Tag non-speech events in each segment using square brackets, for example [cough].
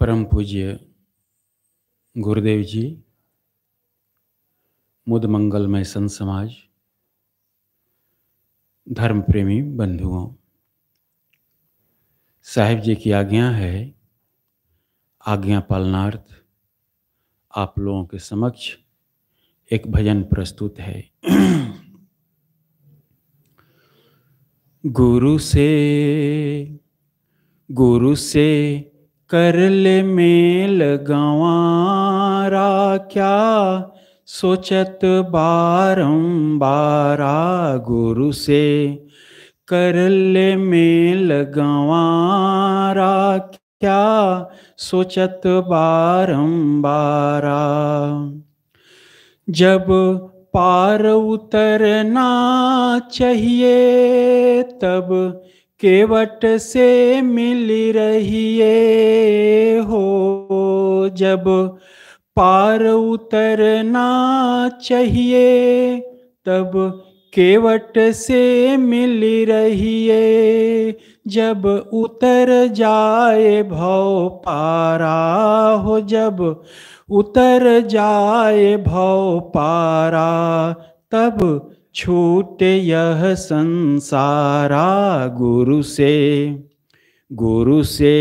परम पूज्य गुरुदेव जी मुद मंगलमय संत समाज धर्म प्रेमी बंधुओं साहिब जी की आज्ञा है आज्ञा पालनार्थ आप लोगों के समक्ष एक भजन प्रस्तुत है गुरु से गुरु से करल मेल गंवारा क्या सोचत बारंबारा गुरु से करल मेल गंवारा क्या सोचत बारंबारा जब पार उतरना चाहिए तब केवट से मिल रहिए हो जब पार उतरना चाहिए तब केवट से मिल रहिए जब उतर जाए भव पारा हो जब उतर जाए भव पारा तब छूटे यह संसारा गुरु से गुरु से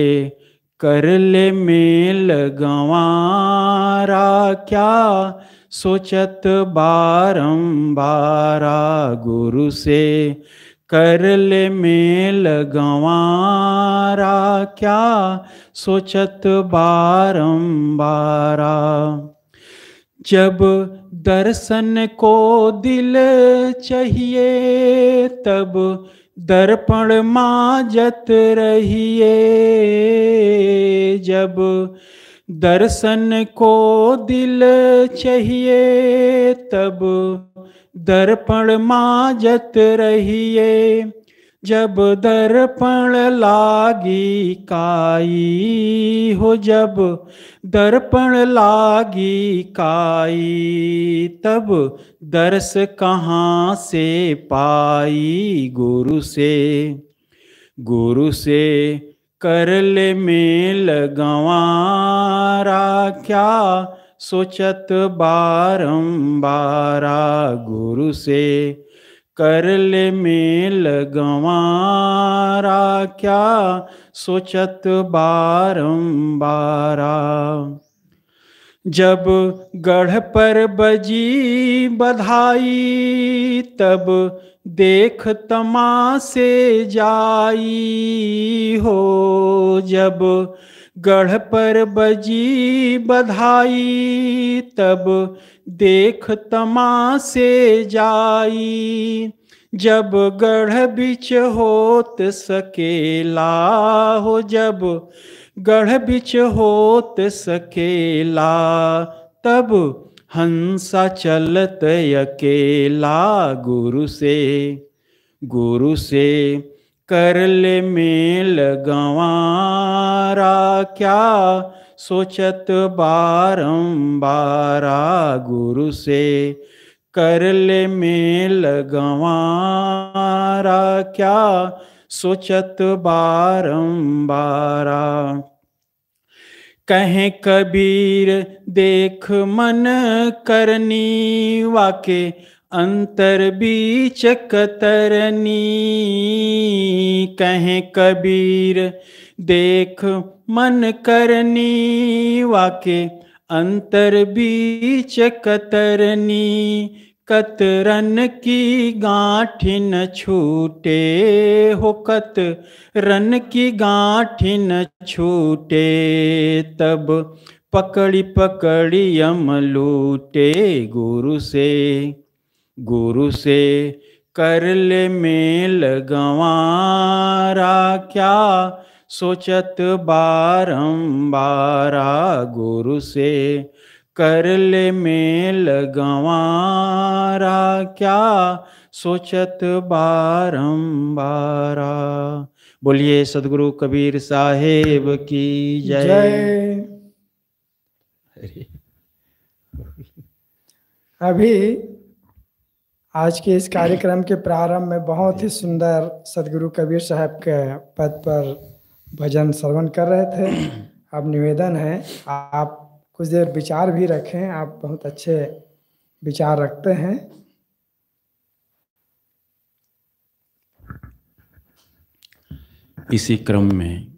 कर ले मेल गवारा क्या सोचत बारंबारा गुरु से कर ले मेल गवारा क्या सोचत बारंबारा जब दर्शन को दिल चाहिए तब दर्पण माजत रहिए जब दर्शन को दिल चाहिए तब दर्पण माजत रहिए जब दर्पण लागी काई हो जब दर्पण लागी काई तब दर्श कहाँ से पाई गुरु से गुरु से कर ले मेल गंवारा क्या सोचत बारम्बारा गुरु से कर ले में लगवारा क्या सोचत बारंबारा जब गढ़ पर बजी बधाई तब देख तमा से जाई हो जब गढ़ पर बजी बधाई तब देख तमासे जाई जब गढ़ बिच होत सकेला हो जब गढ़ बिच होत सकेला तब हंसा चलत अकेला गुरु से गुरु से कर ले मेल गवारा क्या सोचत बारंबारा गुरु से कर ले मेल गवारा क्या सोचत बारंबारा कहें कबीर देख मन करनी वाके अंतर बीच कतरनी कहें कबीर देख मन करनी वाके अंतर बीच कतरनी कतरन की गांठ न छूटे हो कत रन की गांठ न छूटे तब पकड़ी पकड़ी यम लूटे गुरु से गुरु से कर ले मेल गवारा क्या सोचत बारंबारा गुरु से कर ले मेल गवारा क्या सोचत बारंबारा बोलिए सदगुरु कबीर साहेब की जय अभी आज के इस कार्यक्रम के प्रारंभ में बहुत ही सुंदर सदगुरु कबीर साहब के पद पर भजन श्रवण कर रहे थे [clears throat] अब निवेदन है आप कुछ देर विचार भी रखें आप बहुत अच्छे विचार रखते हैं इसी क्रम में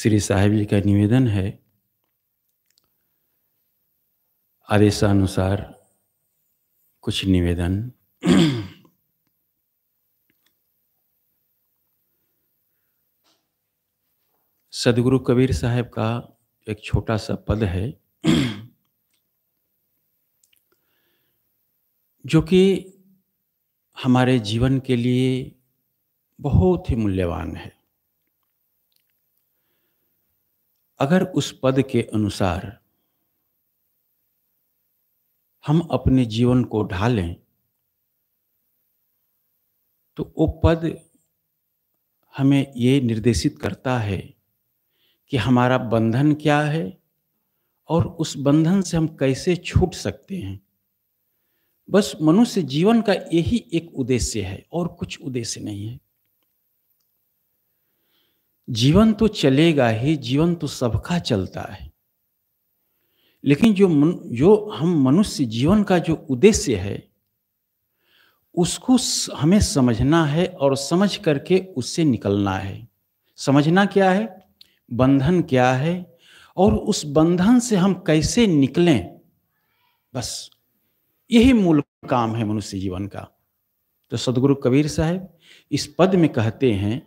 श्री साहेब जी का निवेदन है आदेशानुसार कुछ निवेदन सदगुरु कबीर साहब का एक छोटा सा पद है जो कि हमारे जीवन के लिए बहुत ही मूल्यवान है अगर उस पद के अनुसार हम अपने जीवन को ढालें तो वो पद हमें ये निर्देशित करता है कि हमारा बंधन क्या है और उस बंधन से हम कैसे छूट सकते हैं बस मनुष्य जीवन का यही एक उद्देश्य है और कुछ उद्देश्य नहीं है जीवन तो चलेगा ही जीवन तो सबका चलता है लेकिन जो मन, जो हम मनुष्य जीवन का जो उद्देश्य है उसको हमें समझना है और समझ करके उससे निकलना है समझना क्या है बंधन क्या है और उस बंधन से हम कैसे निकलें बस यही मूल काम है मनुष्य जीवन का तो सदगुरु कबीर साहब इस पद में कहते हैं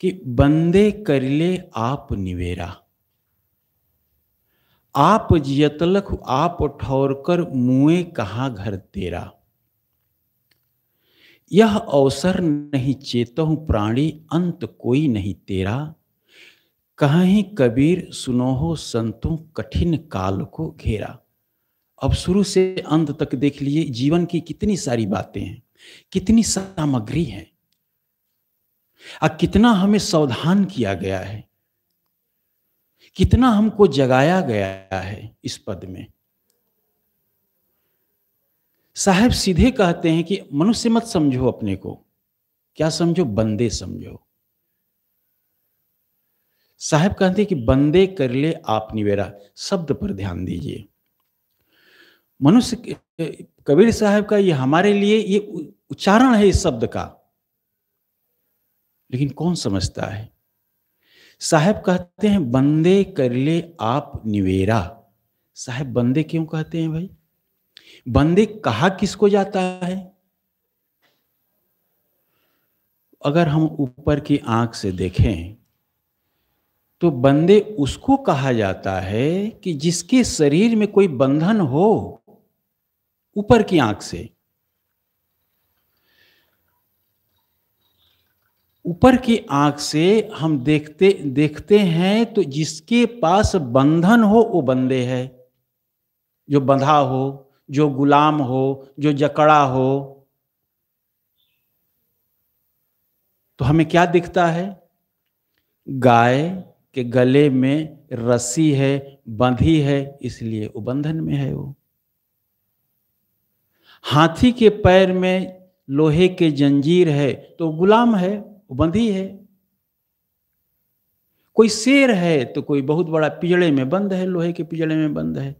कि बंदे कर ले आप निवेरा आप जियतलख आप ठौर कर मुए कहा घर तेरा यह अवसर नहीं चेतहु प्राणी अंत कोई नहीं तेरा कहा ही कबीर सुनोहो संतों कठिन काल को घेरा अब शुरू से अंत तक देख लिए जीवन की कितनी सारी बातें हैं कितनी सामग्री है और कितना हमें सावधान किया गया है कितना हमको जगाया गया है इस पद में साहब सीधे कहते हैं कि मनुष्य मत समझो अपने को क्या समझो बंदे समझो साहब कहते हैं कि बंदे कर ले आप निवेरा शब्द पर ध्यान दीजिए मनुष्य कबीर साहब का ये हमारे लिए ये उच्चारण है इस शब्द का लेकिन कौन समझता है साहब कहते हैं बंदे कर ले आप निवेरा साहब बंदे क्यों कहते हैं भाई बंदे कहा किसको जाता है अगर हम ऊपर की आंख से देखें तो बंदे उसको कहा जाता है कि जिसके शरीर में कोई बंधन हो ऊपर की आंख से ऊपर की आंख से हम देखते देखते हैं तो जिसके पास बंधन हो वो बंदे है जो बंधा हो जो गुलाम हो जो जकड़ा हो तो हमें क्या दिखता है गाय कि गले में रस्सी है बंधी है इसलिए वो बंधन में है वो हाथी के पैर में लोहे के जंजीर है तो गुलाम है वो बंधी है कोई शेर है तो कोई बहुत बड़ा पिजड़े में बंद है लोहे के पिजड़े में बंद है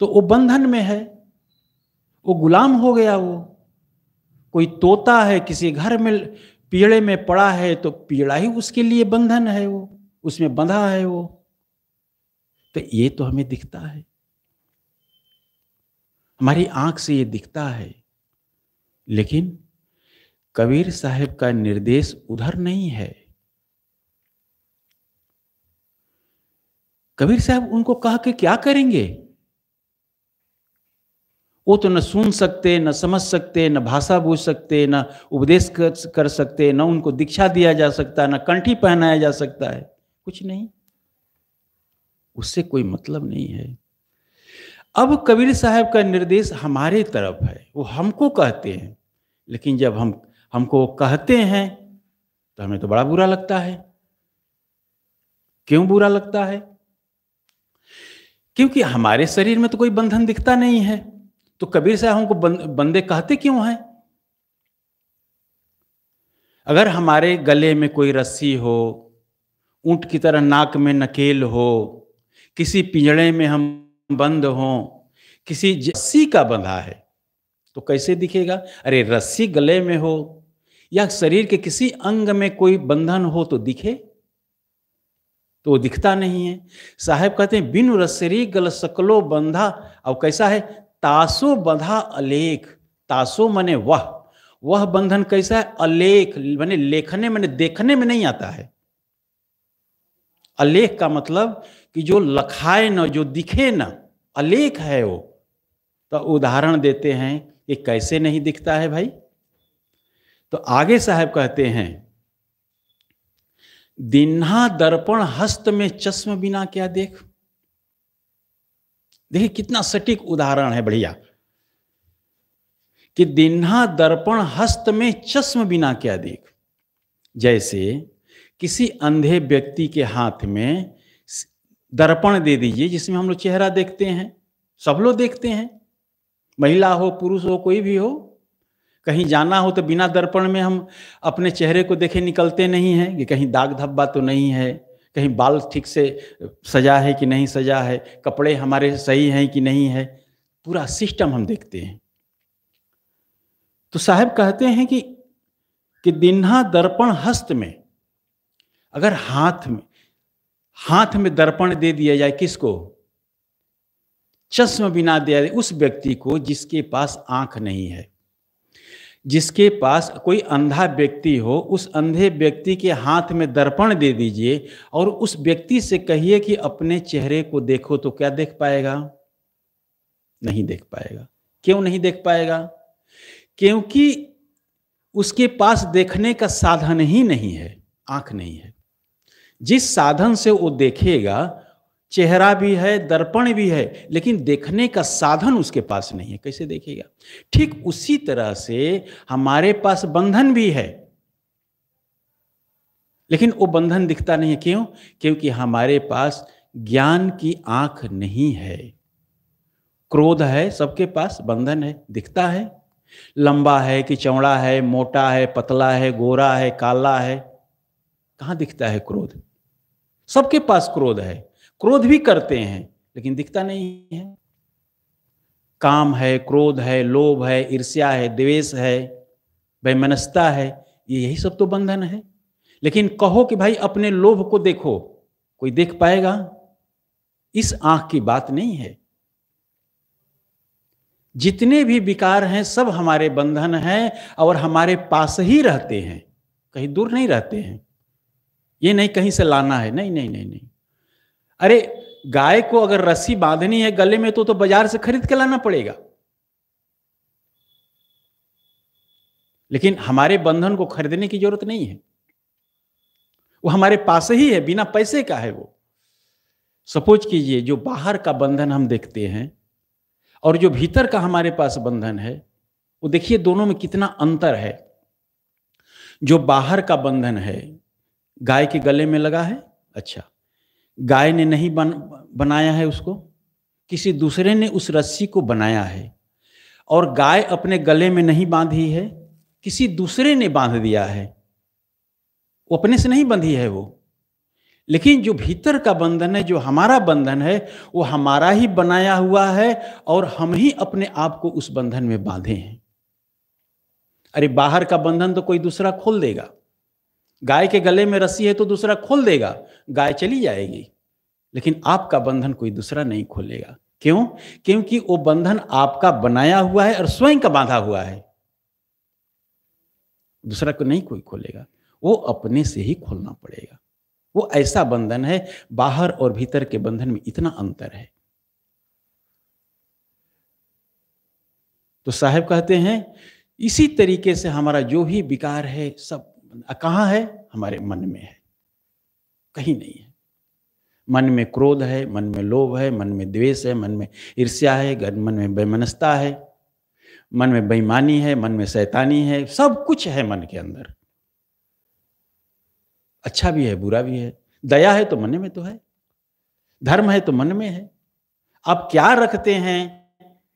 तो वो बंधन में है वो गुलाम हो गया वो कोई तोता है किसी घर में पिजड़े में पड़ा है तो पिजड़ा ही उसके लिए बंधन है वो उसमें बंधा है वो तो ये तो हमें दिखता है हमारी आंख से ये दिखता है लेकिन कबीर साहब का निर्देश उधर नहीं है कबीर साहब उनको कह के क्या करेंगे वो तो न सुन सकते न समझ सकते न भाषा बोझ सकते न उपदेश कर सकते न उनको दीक्षा दिया जा सकता न कंठी पहनाया जा सकता है कुछ नहीं उससे कोई मतलब नहीं है अब कबीर साहब का निर्देश हमारे तरफ है वो हमको कहते हैं लेकिन जब हम हमको कहते हैं तो हमें तो बड़ा बुरा लगता है क्यों बुरा लगता है क्योंकि हमारे शरीर में तो कोई बंधन दिखता नहीं है तो कबीर साहब हमको बंदे कहते क्यों हैं अगर हमारे गले में कोई रस्सी हो ऊंट की तरह नाक में नकेल हो किसी पिंजड़े में हम बंद हो किसी रस्सी का बंधा है तो कैसे दिखेगा अरे रस्सी गले में हो या शरीर के किसी अंग में कोई बंधन हो तो दिखे तो दिखता नहीं है साहब कहते हैं बिन रस्सी गल सकलो बंधा अब कैसा है तासो बंधा अलेख तासो मने वह वह बंधन कैसा है अलेख मैंने लेखने मैंने देखने में नहीं आता है अलेख का मतलब कि जो लखाए न जो दिखे न अलेख है वो तो उदाहरण देते हैं कि कैसे नहीं दिखता है भाई तो आगे साहब कहते हैं दिन्हा दर्पण हस्त में चश्म बिना क्या देख देखिए कितना सटीक उदाहरण है बढ़िया कि दिन्हा दर्पण हस्त में चश्म बिना क्या देख जैसे किसी अंधे व्यक्ति के हाथ में दर्पण दे दीजिए जिसमें हम लोग चेहरा देखते हैं सब लोग देखते हैं महिला हो पुरुष हो कोई भी हो कहीं जाना हो तो बिना दर्पण में हम अपने चेहरे को देखे निकलते नहीं हैं कि कहीं दाग धब्बा तो नहीं है कहीं बाल ठीक से सजा है कि नहीं सजा है कपड़े हमारे सही हैं कि नहीं है पूरा सिस्टम हम देखते हैं तो साहब कहते हैं कि कि दिन्हा दर्पण हस्त में अगर हाथ में हाथ में दर्पण दे दिया जाए किसको चश्म बिना दिया जाए उस व्यक्ति को जिसके पास आंख नहीं है जिसके पास कोई अंधा व्यक्ति हो उस अंधे व्यक्ति के हाथ में दर्पण दे दीजिए और उस व्यक्ति से कहिए कि अपने चेहरे को देखो तो क्या देख पाएगा नहीं देख पाएगा क्यों नहीं देख पाएगा क्योंकि उसके पास देखने का साधन ही नहीं है आंख नहीं है जिस साधन से वो देखेगा चेहरा भी है दर्पण भी है लेकिन देखने का साधन उसके पास नहीं है कैसे देखेगा ठीक उसी तरह से हमारे पास बंधन भी है लेकिन वो बंधन दिखता नहीं है क्यों क्योंकि हमारे पास ज्ञान की आंख नहीं है क्रोध है सबके पास बंधन है दिखता है लंबा है कि चौड़ा है मोटा है पतला है गोरा है काला है कहां दिखता है क्रोध सबके पास क्रोध है क्रोध भी करते हैं लेकिन दिखता नहीं है काम है क्रोध है लोभ है ईर्ष्या है द्वेष है वैमनस्ता है ये यही सब तो बंधन है लेकिन कहो कि भाई अपने लोभ को देखो कोई देख पाएगा इस आंख की बात नहीं है जितने भी विकार हैं सब हमारे बंधन हैं और हमारे पास ही रहते हैं कहीं दूर नहीं रहते हैं ये नहीं कहीं से लाना है नहीं नहीं नहीं नहीं अरे गाय को अगर रस्सी बांधनी है गले में तो तो बाजार से खरीद के लाना पड़ेगा लेकिन हमारे बंधन को खरीदने की जरूरत नहीं है वो हमारे पास ही है बिना पैसे का है वो सपोज कीजिए जो बाहर का बंधन हम देखते हैं और जो भीतर का हमारे पास बंधन है वो देखिए दोनों में कितना अंतर है जो बाहर का बंधन है गाय के गले में लगा है अच्छा गाय ने नहीं बन बनाया है उसको किसी दूसरे ने उस रस्सी को बनाया है और गाय अपने गले में नहीं बांधी है किसी दूसरे ने बांध दिया है वो अपने से नहीं बंधी है वो लेकिन जो भीतर का बंधन है जो हमारा बंधन है वो हमारा ही बनाया हुआ है और हम ही अपने आप को उस बंधन में बांधे हैं अरे बाहर का बंधन तो कोई दूसरा खोल देगा गाय के गले में रस्सी है तो दूसरा खोल देगा गाय चली जाएगी लेकिन आपका बंधन कोई दूसरा नहीं खोलेगा क्यों क्योंकि वो बंधन आपका बनाया हुआ है और स्वयं का बांधा हुआ है दूसरा को नहीं कोई खोलेगा वो अपने से ही खोलना पड़ेगा वो ऐसा बंधन है बाहर और भीतर के बंधन में इतना अंतर है तो साहब कहते हैं इसी तरीके से हमारा जो भी विकार है सब कहाँ है हमारे मन में है कहीं नहीं है मन में क्रोध है मन में लोभ है मन में द्वेष है मन में ईर्ष्या है मन में बेमनस्ता है मन में बेईमानी है मन में शैतानी है सब कुछ है मन के अंदर अच्छा भी है बुरा भी है दया है तो मन में तो है धर्म है तो मन में है आप क्या रखते हैं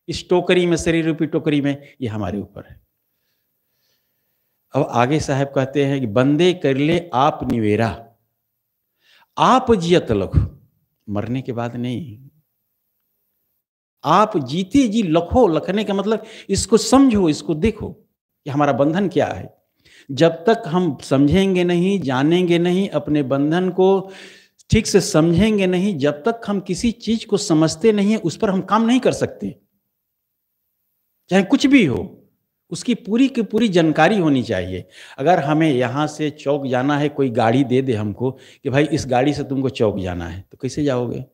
इस टोकरी में शरीर रूपी टोकरी में ये हमारे ऊपर है अब आगे साहब कहते हैं कि बंदे कर ले आप निवेरा आप जियत लखो मरने के बाद नहीं आप जीते जी लखो लखने का मतलब इसको समझो इसको देखो कि हमारा बंधन क्या है जब तक हम समझेंगे नहीं जानेंगे नहीं अपने बंधन को ठीक से समझेंगे नहीं जब तक हम किसी चीज को समझते नहीं है उस पर हम काम नहीं कर सकते चाहे कुछ भी हो उसकी पूरी की पूरी जानकारी होनी चाहिए अगर हमें यहाँ से चौक जाना है कोई गाड़ी दे दे हमको कि भाई इस गाड़ी से तुमको चौक जाना है तो कैसे जाओगे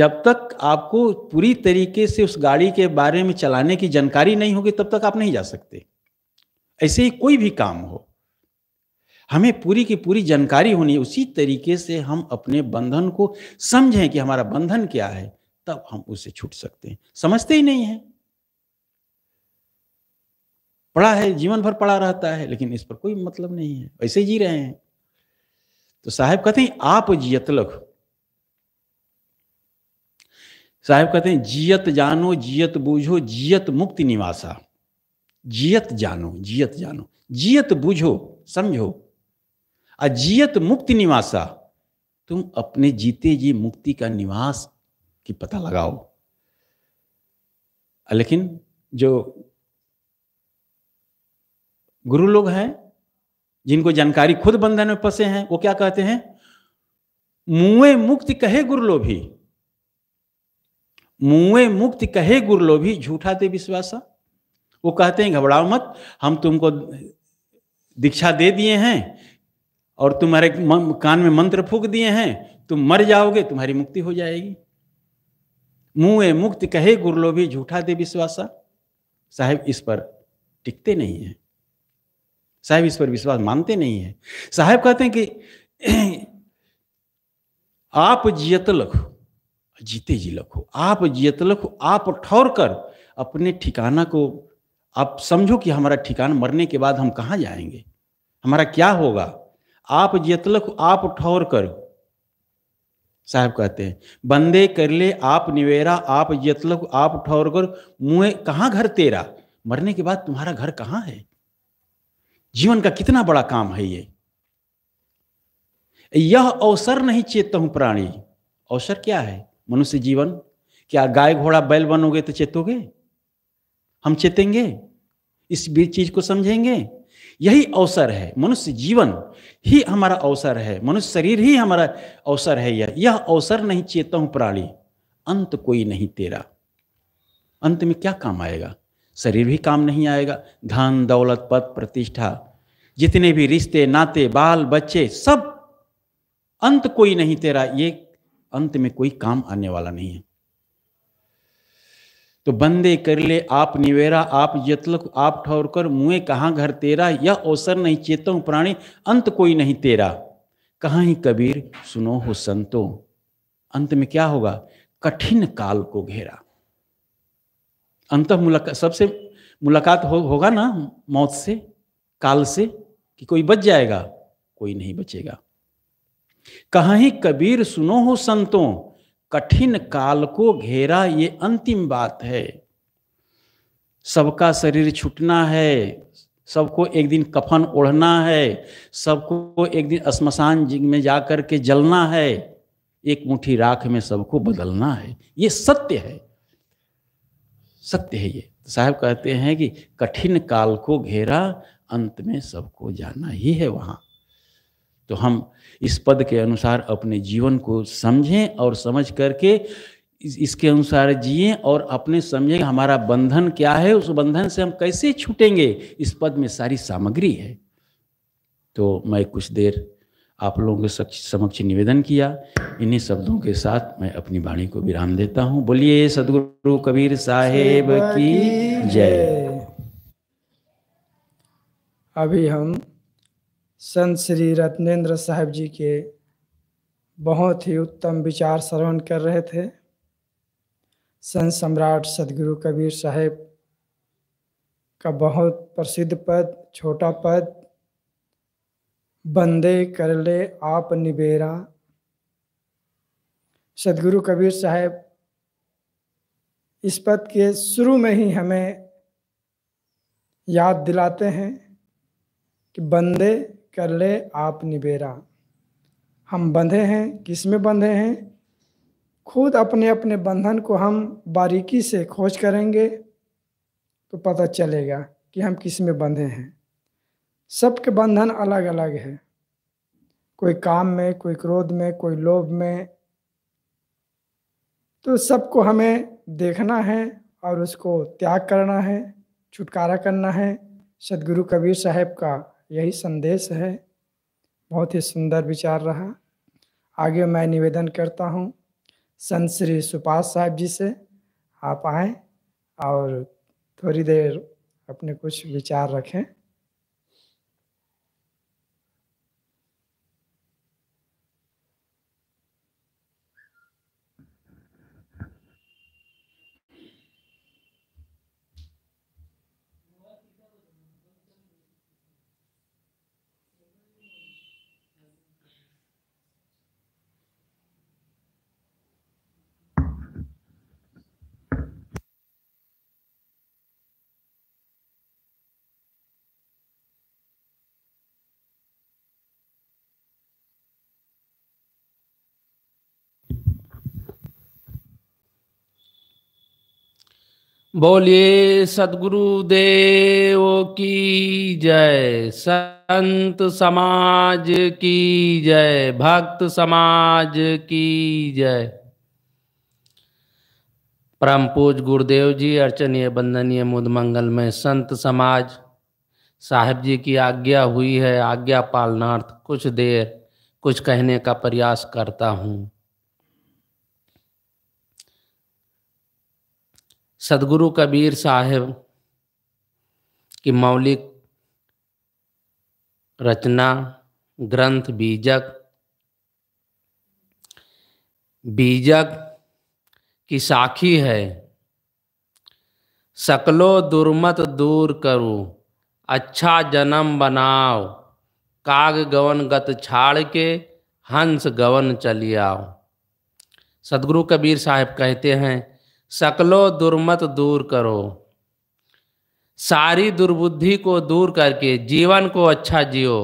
जब तक आपको पूरी तरीके से उस गाड़ी के बारे में चलाने की जानकारी नहीं होगी तब तक आप नहीं जा सकते ऐसे ही कोई भी काम हो हमें पूरी की पूरी जानकारी होनी उसी तरीके से हम अपने बंधन को समझें कि हमारा बंधन क्या है तब हम उससे छूट सकते हैं समझते ही नहीं है पड़ा है जीवन भर पड़ा रहता है लेकिन इस पर कोई मतलब नहीं है ऐसे जी रहे हैं तो साहब कहते हैं आप जियत लख साहब कहते हैं जियत जानो जियत बूझो जियत मुक्ति निवासा जियत जानो जियत जानो जियत बूझो समझो अजियत मुक्ति निवासा तुम अपने जीते जी मुक्ति का निवास की पता लगाओ लेकिन जो गुरु लोग हैं जिनको जानकारी खुद बंधन में फंसे हैं वो क्या कहते हैं मुए मुक्ति कहे गुरलोभी मुए मुक्ति कहे गुरलोभी झूठा दे विश्वासा वो कहते हैं घबराओ मत हम तुमको दीक्षा दे दिए हैं और तुम्हारे कान में मंत्र फूक दिए हैं तुम मर जाओगे तुम्हारी मुक्ति हो जाएगी मुए मुक्ति कहे गुरलोभी झूठा दे विश्वासा साहेब इस पर टिकते नहीं है साहब इस पर विश्वास मानते नहीं है साहब कहते हैं कि [clears throat] आप जियत लख जीते जी लखो आप जियत लखो आप ठौर कर अपने ठिकाना को आप समझो कि हमारा ठिकाना मरने के बाद हम कहाँ जाएंगे हमारा क्या होगा आप जियत लखो आप ठौर कर साहब कहते हैं बंदे कर ले आप निवेरा आप जियत लखो आप ठौर कर मुए कहाँ घर तेरा मरने के बाद तुम्हारा घर कहाँ है जीवन का कितना बड़ा काम है ये यह अवसर नहीं चेतता हूं प्राणी अवसर क्या है मनुष्य जीवन क्या गाय घोड़ा बैल बनोगे तो चेतोगे हम चेतेंगे इस चीज को समझेंगे यही अवसर है मनुष्य जीवन ही हमारा अवसर है मनुष्य शरीर ही हमारा अवसर है यह यह अवसर नहीं चेता हूं प्राणी अंत कोई नहीं तेरा अंत में क्या काम आएगा शरीर भी काम नहीं आएगा धन दौलत पद प्रतिष्ठा जितने भी रिश्ते नाते बाल बच्चे सब अंत कोई नहीं तेरा ये अंत में कोई काम आने वाला नहीं है तो बंदे कर ले आप निवेरा आप यतलक आप ठौर कर मुए कहा घर तेरा यह अवसर नहीं चेतो प्राणी अंत कोई नहीं तेरा कहा ही कबीर सुनो हो संतो अंत में क्या होगा कठिन काल को घेरा अंत मुलाकात सबसे मुलाकात हो, होगा ना मौत से काल से कि कोई बच जाएगा कोई नहीं बचेगा कहा ही कबीर सुनो हो संतों कठिन काल को घेरा ये अंतिम बात है सबका शरीर छूटना है सबको एक दिन कफन ओढ़ना है सबको एक दिन श्मशान में जा के जलना है एक मुट्ठी राख में सबको बदलना है ये सत्य है सत्य है ये साहब कहते हैं कि कठिन काल को घेरा अंत में सबको जाना ही है वहाँ तो हम इस पद के अनुसार अपने जीवन को समझें और समझ करके इस, इसके अनुसार जिए और अपने समझें हमारा बंधन क्या है उस बंधन से हम कैसे छूटेंगे इस पद में सारी सामग्री है तो मैं कुछ देर आप लोगों के समक्ष निवेदन किया इन्हीं शब्दों के साथ मैं अपनी वाणी को विराम देता हूँ बोलिए सदगुरु कबीर साहेब की जय अभी हम संत श्री रत्नेन्द्र साहब जी के बहुत ही उत्तम विचार श्रवण कर रहे थे संत सम्राट सदगुरु कबीर साहेब का बहुत प्रसिद्ध पद छोटा पद बंदे कर ले आप निबेरा सदगुरु कबीर साहेब इस पद के शुरू में ही हमें याद दिलाते हैं कि बंदे कर ले आप निबेरा हम बंधे हैं किस में बंधे हैं खुद अपने अपने बंधन को हम बारीकी से खोज करेंगे तो पता चलेगा कि हम किस में बंधे हैं सबके बंधन अलग अलग है कोई काम में कोई क्रोध में कोई लोभ में तो सबको हमें देखना है और उसको त्याग करना है छुटकारा करना है सदगुरु कबीर साहब का यही संदेश है बहुत ही सुंदर विचार रहा आगे मैं निवेदन करता हूँ संत श्री सुपाल साहब जी से आप आए और थोड़ी देर अपने कुछ विचार रखें बोलिए सदगुरु देव की जय संत समाज की जय भक्त समाज की जय परम पूज गुरुदेव जी अर्चनीय बंदनीय मुद मंगल में संत समाज साहेब जी की आज्ञा हुई है आज्ञा पालनार्थ कुछ देर कुछ कहने का प्रयास करता हूँ सदगुरु कबीर साहेब की मौलिक रचना ग्रंथ बीजक बीजक की साखी है सकलो दुर्मत दूर करो अच्छा जन्म बनाओ काग गवन गत छाड़ के हंस गवन चलियाओ सदगुरु कबीर साहब कहते हैं सकलो दुर्मत दूर करो सारी दुर्बुद्धि को दूर करके जीवन को अच्छा जियो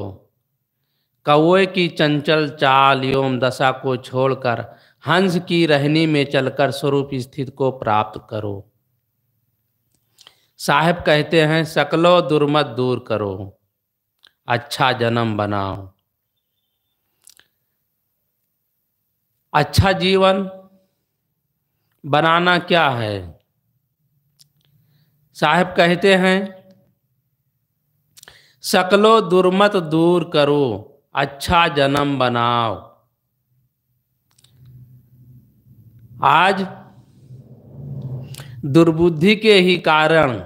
कौए की चंचल चाल योम दशा को छोड़कर हंस की रहनी में चलकर स्वरूप स्थित को प्राप्त करो साहब कहते हैं सकलो दुर्मत दूर करो अच्छा जन्म बनाओ अच्छा जीवन बनाना क्या है साहब कहते हैं सकलो दुर्मत दूर करो अच्छा जन्म बनाओ आज दुर्बुद्धि के ही कारण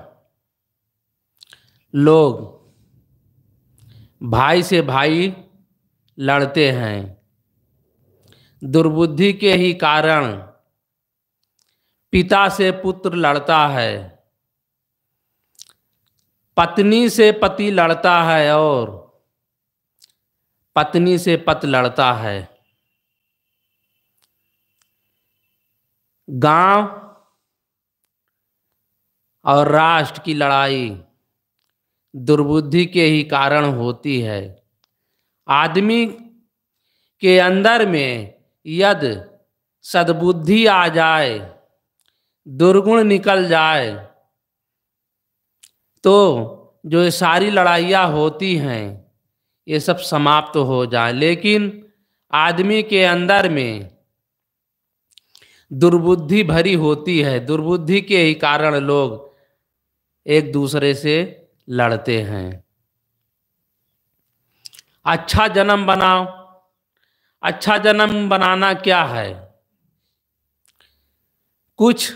लोग भाई से भाई लड़ते हैं दुर्बुद्धि के ही कारण पिता से पुत्र लड़ता है पत्नी से पति लड़ता है और पत्नी से पत लड़ता है गांव और राष्ट्र की लड़ाई दुर्बुद्धि के ही कारण होती है आदमी के अंदर में यद सद्बुद्धि आ जाए दुर्गुण निकल जाए तो जो ये सारी लड़ाइयाँ होती हैं ये सब समाप्त तो हो जाए लेकिन आदमी के अंदर में दुर्बुद्धि भरी होती है दुर्बुद्धि के ही कारण लोग एक दूसरे से लड़ते हैं अच्छा जन्म बनाओ अच्छा जन्म बनाना क्या है कुछ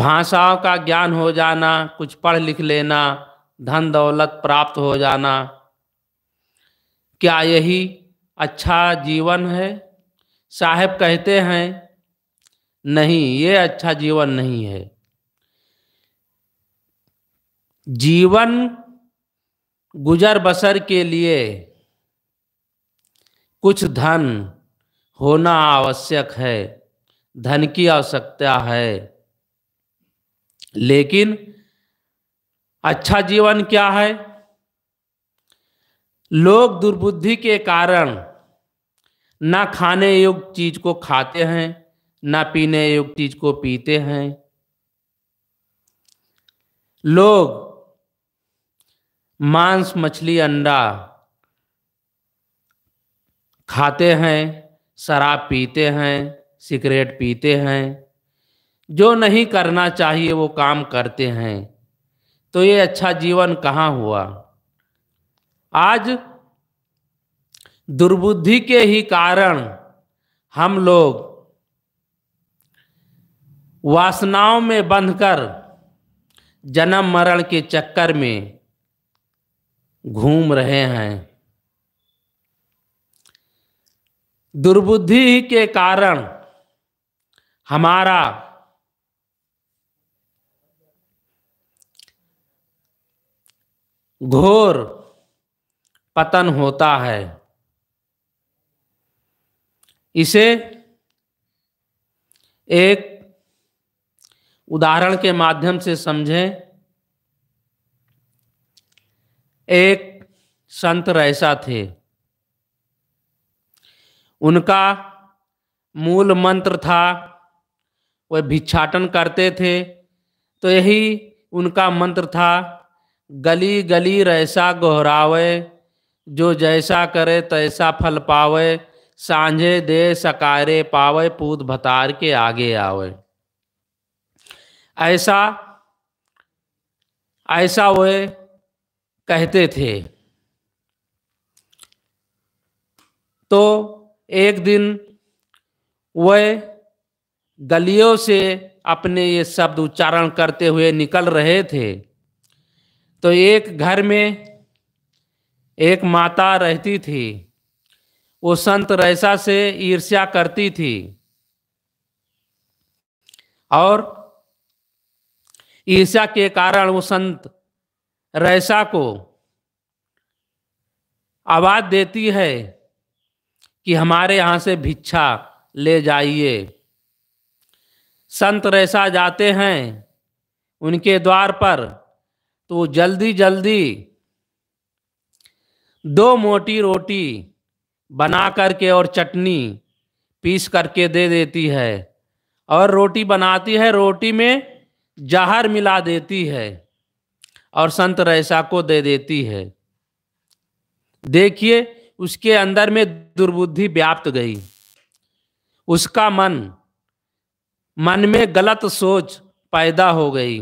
भाषाओं का ज्ञान हो जाना कुछ पढ़ लिख लेना धन दौलत प्राप्त हो जाना क्या यही अच्छा जीवन है साहब कहते हैं नहीं ये अच्छा जीवन नहीं है जीवन गुजर बसर के लिए कुछ धन होना आवश्यक है धन की आवश्यकता है लेकिन अच्छा जीवन क्या है लोग दुर्बुद्धि के कारण ना खाने योग्य चीज को खाते हैं ना पीने योग्य चीज को पीते हैं लोग मांस मछली अंडा खाते हैं शराब पीते हैं सिगरेट पीते हैं जो नहीं करना चाहिए वो काम करते हैं तो ये अच्छा जीवन कहाँ हुआ आज दुर्बुद्धि के ही कारण हम लोग वासनाओं में बंधकर जन्म मरण के चक्कर में घूम रहे हैं दुर्बुद्धि के कारण हमारा घोर पतन होता है इसे एक उदाहरण के माध्यम से समझें एक संत ऐसा थे उनका मूल मंत्र था वह भिक्षाटन करते थे तो यही उनका मंत्र था गली गली रैसा गोहरावे जो जैसा करे तैसा फल पावे सांझे दे सकारे पावे पूत भतार के आगे आवे ऐसा ऐसा वे कहते थे तो एक दिन वे गलियों से अपने ये शब्द उच्चारण करते हुए निकल रहे थे तो एक घर में एक माता रहती थी वो संत रैसा से ईर्ष्या करती थी और ईर्ष्या के कारण वो संत रैसा को आवाज देती है कि हमारे यहाँ से भिक्षा ले जाइए संत रैसा जाते हैं उनके द्वार पर तो जल्दी जल्दी दो मोटी रोटी बना करके और चटनी पीस करके दे देती है और रोटी बनाती है रोटी में जहर मिला देती है और संत रैसा को दे देती है देखिए उसके अंदर में दुर्बुद्धि व्याप्त गई उसका मन मन में गलत सोच पैदा हो गई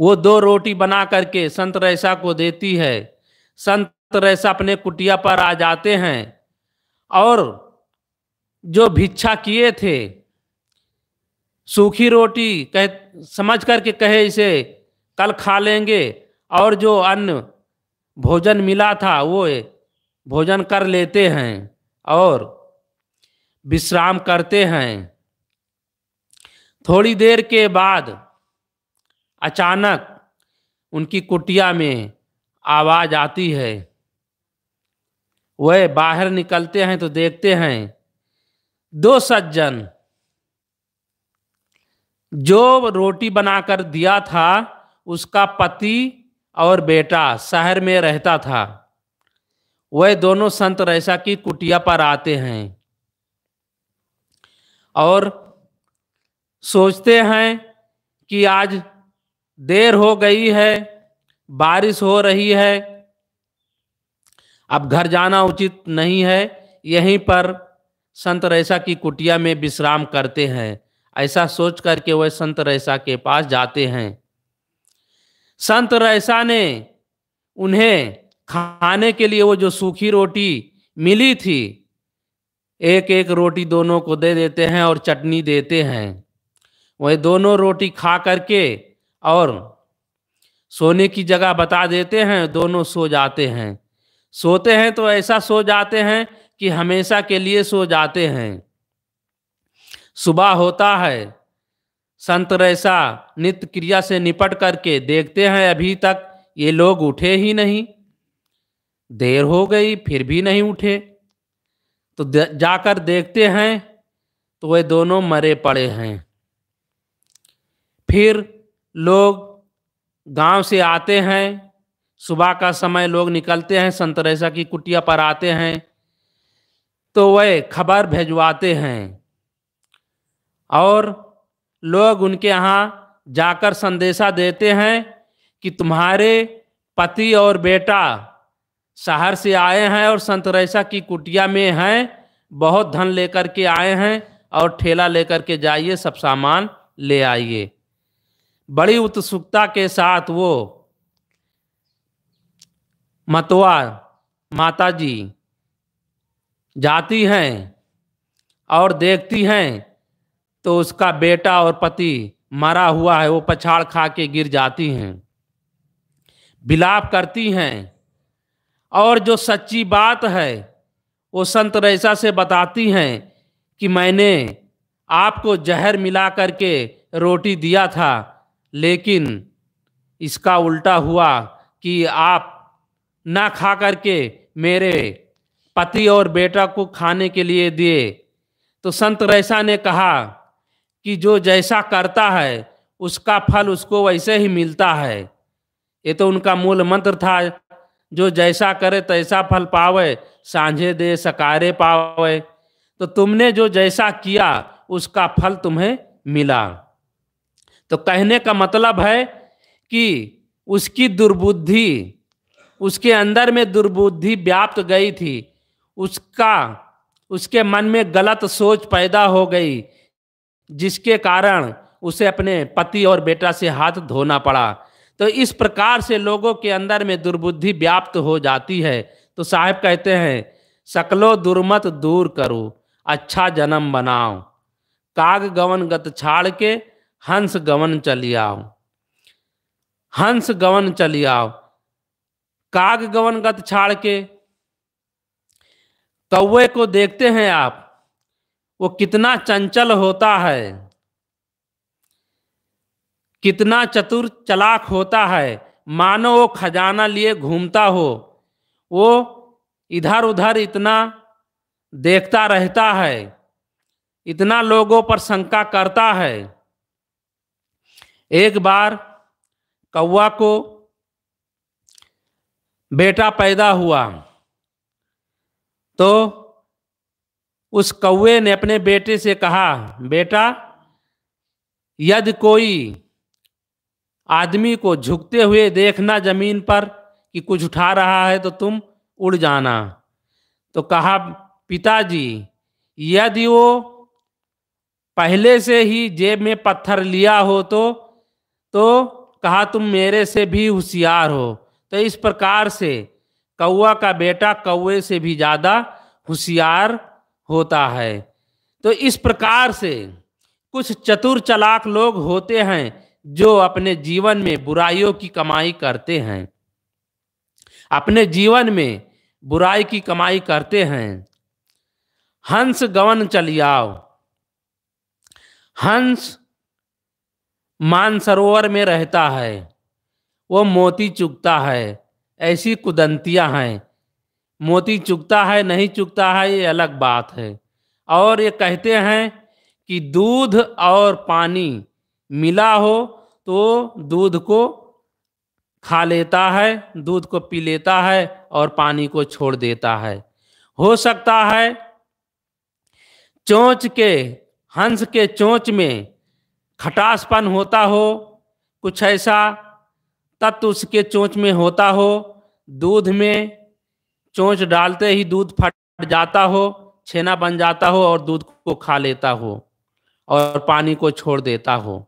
वो दो रोटी बना करके संत रैसा को देती है संत रैसा अपने कुटिया पर आ जाते हैं और जो भिक्षा किए थे सूखी रोटी कह समझ करके कहे इसे कल खा लेंगे और जो अन्न भोजन मिला था वो भोजन कर लेते हैं और विश्राम करते हैं थोड़ी देर के बाद अचानक उनकी कुटिया में आवाज़ आती है वह बाहर निकलते हैं तो देखते हैं दो सज्जन जो रोटी बनाकर दिया था उसका पति और बेटा शहर में रहता था वह दोनों संत रैसा की कुटिया पर आते हैं और सोचते हैं कि आज देर हो गई है बारिश हो रही है अब घर जाना उचित नहीं है यहीं पर संत रैसा की कुटिया में विश्राम करते हैं ऐसा सोच करके वह संत रैसा के पास जाते हैं संत रैसा ने उन्हें खाने के लिए वो जो सूखी रोटी मिली थी एक एक रोटी दोनों को दे देते हैं और चटनी देते हैं वह दोनों रोटी खा करके और सोने की जगह बता देते हैं दोनों सो जाते हैं सोते हैं तो ऐसा सो जाते हैं कि हमेशा के लिए सो जाते हैं सुबह होता है संत रैसा नित्य क्रिया से निपट करके देखते हैं अभी तक ये लोग उठे ही नहीं देर हो गई फिर भी नहीं उठे तो जाकर देखते हैं तो वे दोनों मरे पड़े हैं फिर लोग गांव से आते हैं सुबह का समय लोग निकलते हैं संत रैसा की कुटिया पर आते हैं तो वह खबर भेजवाते हैं और लोग उनके यहाँ जाकर संदेशा देते हैं कि तुम्हारे पति और बेटा शहर से आए हैं और संत रैसा की कुटिया में हैं बहुत धन लेकर के आए हैं और ठेला लेकर के जाइए सब सामान ले आइए बड़ी उत्सुकता के साथ वो मतवा माता जी जाती हैं और देखती हैं तो उसका बेटा और पति मरा हुआ है वो पछाड़ खा के गिर जाती हैं विलाप करती हैं और जो सच्ची बात है वो संत रैसा से बताती हैं कि मैंने आपको जहर मिला करके रोटी दिया था लेकिन इसका उल्टा हुआ कि आप ना खा करके मेरे पति और बेटा को खाने के लिए दिए तो संत रैसा ने कहा कि जो जैसा करता है उसका फल उसको वैसे ही मिलता है ये तो उनका मूल मंत्र था जो जैसा करे तैसा फल पावे सांझे दे सकारे पावे तो तुमने जो जैसा किया उसका फल तुम्हें मिला तो कहने का मतलब है कि उसकी दुर्बुद्धि उसके अंदर में दुर्बुद्धि व्याप्त गई थी उसका उसके मन में गलत सोच पैदा हो गई जिसके कारण उसे अपने पति और बेटा से हाथ धोना पड़ा तो इस प्रकार से लोगों के अंदर में दुर्बुद्धि व्याप्त हो जाती है तो साहब कहते हैं सकलो दुर्मत दूर करो अच्छा जन्म बनाओ काग गवन गत छाड़ के हंस गवन चलियाओ हंस गवन चलियाओ काग गवन गत छाड़ के कौए को देखते हैं आप वो कितना चंचल होता है कितना चतुर चलाक होता है मानो वो खजाना लिए घूमता हो वो इधर उधर इतना देखता रहता है इतना लोगों पर शंका करता है एक बार कौआ को बेटा पैदा हुआ तो उस कौए ने अपने बेटे से कहा बेटा यदि कोई आदमी को झुकते हुए देखना जमीन पर कि कुछ उठा रहा है तो तुम उड़ जाना तो कहा पिताजी यदि वो पहले से ही जेब में पत्थर लिया हो तो तो कहा तुम मेरे से भी होशियार हो तो इस प्रकार से कौआ का बेटा कौए से भी ज़्यादा होशियार होता है तो इस प्रकार से कुछ चतुर चलाक लोग होते हैं जो अपने जीवन में बुराइयों की कमाई करते हैं अपने जीवन में बुराई की कमाई करते हैं हंस गवन चलियाओ हंस मानसरोवर में रहता है वो मोती चुगता है ऐसी कुदंतियाँ हैं मोती चुगता है नहीं चुगता है ये अलग बात है और ये कहते हैं कि दूध और पानी मिला हो तो दूध को खा लेता है दूध को पी लेता है और पानी को छोड़ देता है हो सकता है चोंच के हंस के चोंच में खटासपन होता हो कुछ ऐसा तत्व उसके चोंच में होता हो दूध में चोंच डालते ही दूध फट जाता हो छेना बन जाता हो और दूध को खा लेता हो और पानी को छोड़ देता हो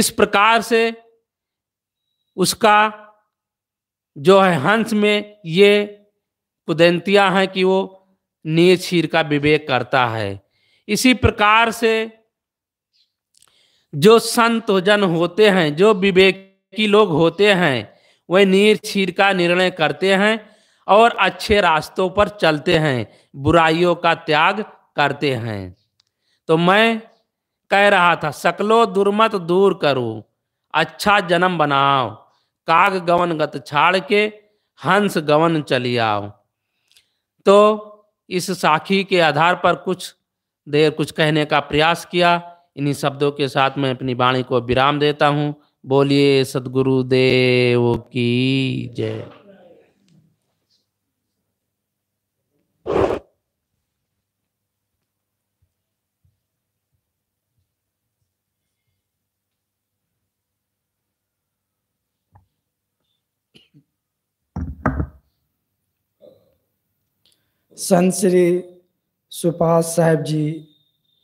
इस प्रकार से उसका जो है हंस में ये कुदंतियां हैं कि वो नीर छीर का विवेक करता है इसी प्रकार से जो संत जन होते हैं जो विवेकी लोग होते हैं वे नीर छीर का निर्णय करते हैं और अच्छे रास्तों पर चलते हैं बुराइयों का त्याग करते हैं तो मैं कह रहा था सकलो दुर्मत दूर करो अच्छा जन्म बनाओ काग गवन गत छाड़ के हंस गवन चली आओ तो इस साखी के आधार पर कुछ देर कुछ कहने का प्रयास किया इन्हीं शब्दों के साथ मैं अपनी वाणी को विराम देता हूँ बोलिए सदगुरु देव की जय संत श्री सुपास साहेब जी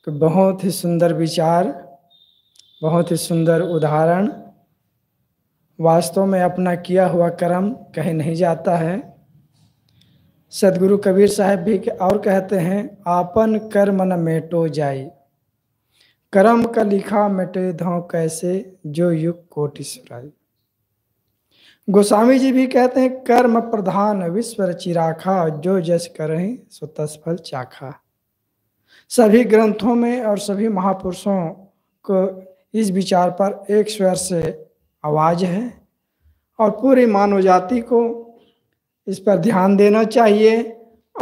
तो बहुत ही सुंदर विचार बहुत ही सुंदर उदाहरण वास्तव में अपना किया हुआ कर्म कहीं नहीं जाता है सदगुरु कबीर साहब भी और कहते हैं आपन कर्म न मेटो जाय कर्म का लिखा मेटे धो कैसे जो युग कोटि सुराई गोस्वामी जी भी कहते हैं कर्म प्रधान विश्व चिराखा जो जस करें सो तस्फल चाखा सभी ग्रंथों में और सभी महापुरुषों को इस विचार पर एक स्वर से आवाज है और पूरी मानव जाति को इस पर ध्यान देना चाहिए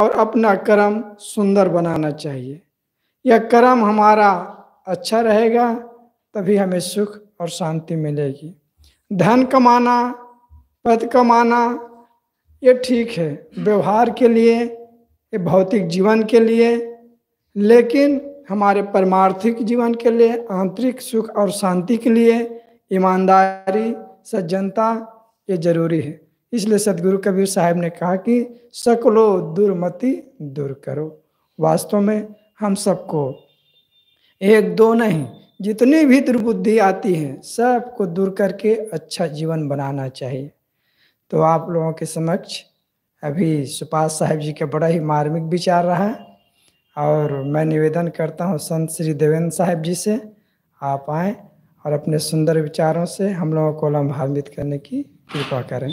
और अपना कर्म सुंदर बनाना चाहिए यह कर्म हमारा अच्छा रहेगा तभी हमें सुख और शांति मिलेगी धन कमाना पद कमाना ये ठीक है व्यवहार के लिए ये भौतिक जीवन के लिए लेकिन हमारे परमार्थिक जीवन के लिए आंतरिक सुख और शांति के लिए ईमानदारी सज्जनता ये जरूरी है इसलिए सदगुरु कबीर साहब ने कहा कि सकलो दुर्मति दूर करो वास्तव में हम सबको एक दो नहीं जितनी भी दुर्बुद्धि आती है सबको दूर करके अच्छा जीवन बनाना चाहिए तो आप लोगों के समक्ष अभी सुपाष साहब जी का बड़ा ही मार्मिक विचार रहा है और मैं निवेदन करता हूँ संत श्री देवेंद्र साहब जी से आप आएँ और अपने सुंदर विचारों से हम लोगों को लाभान्वित करने की कृपा करें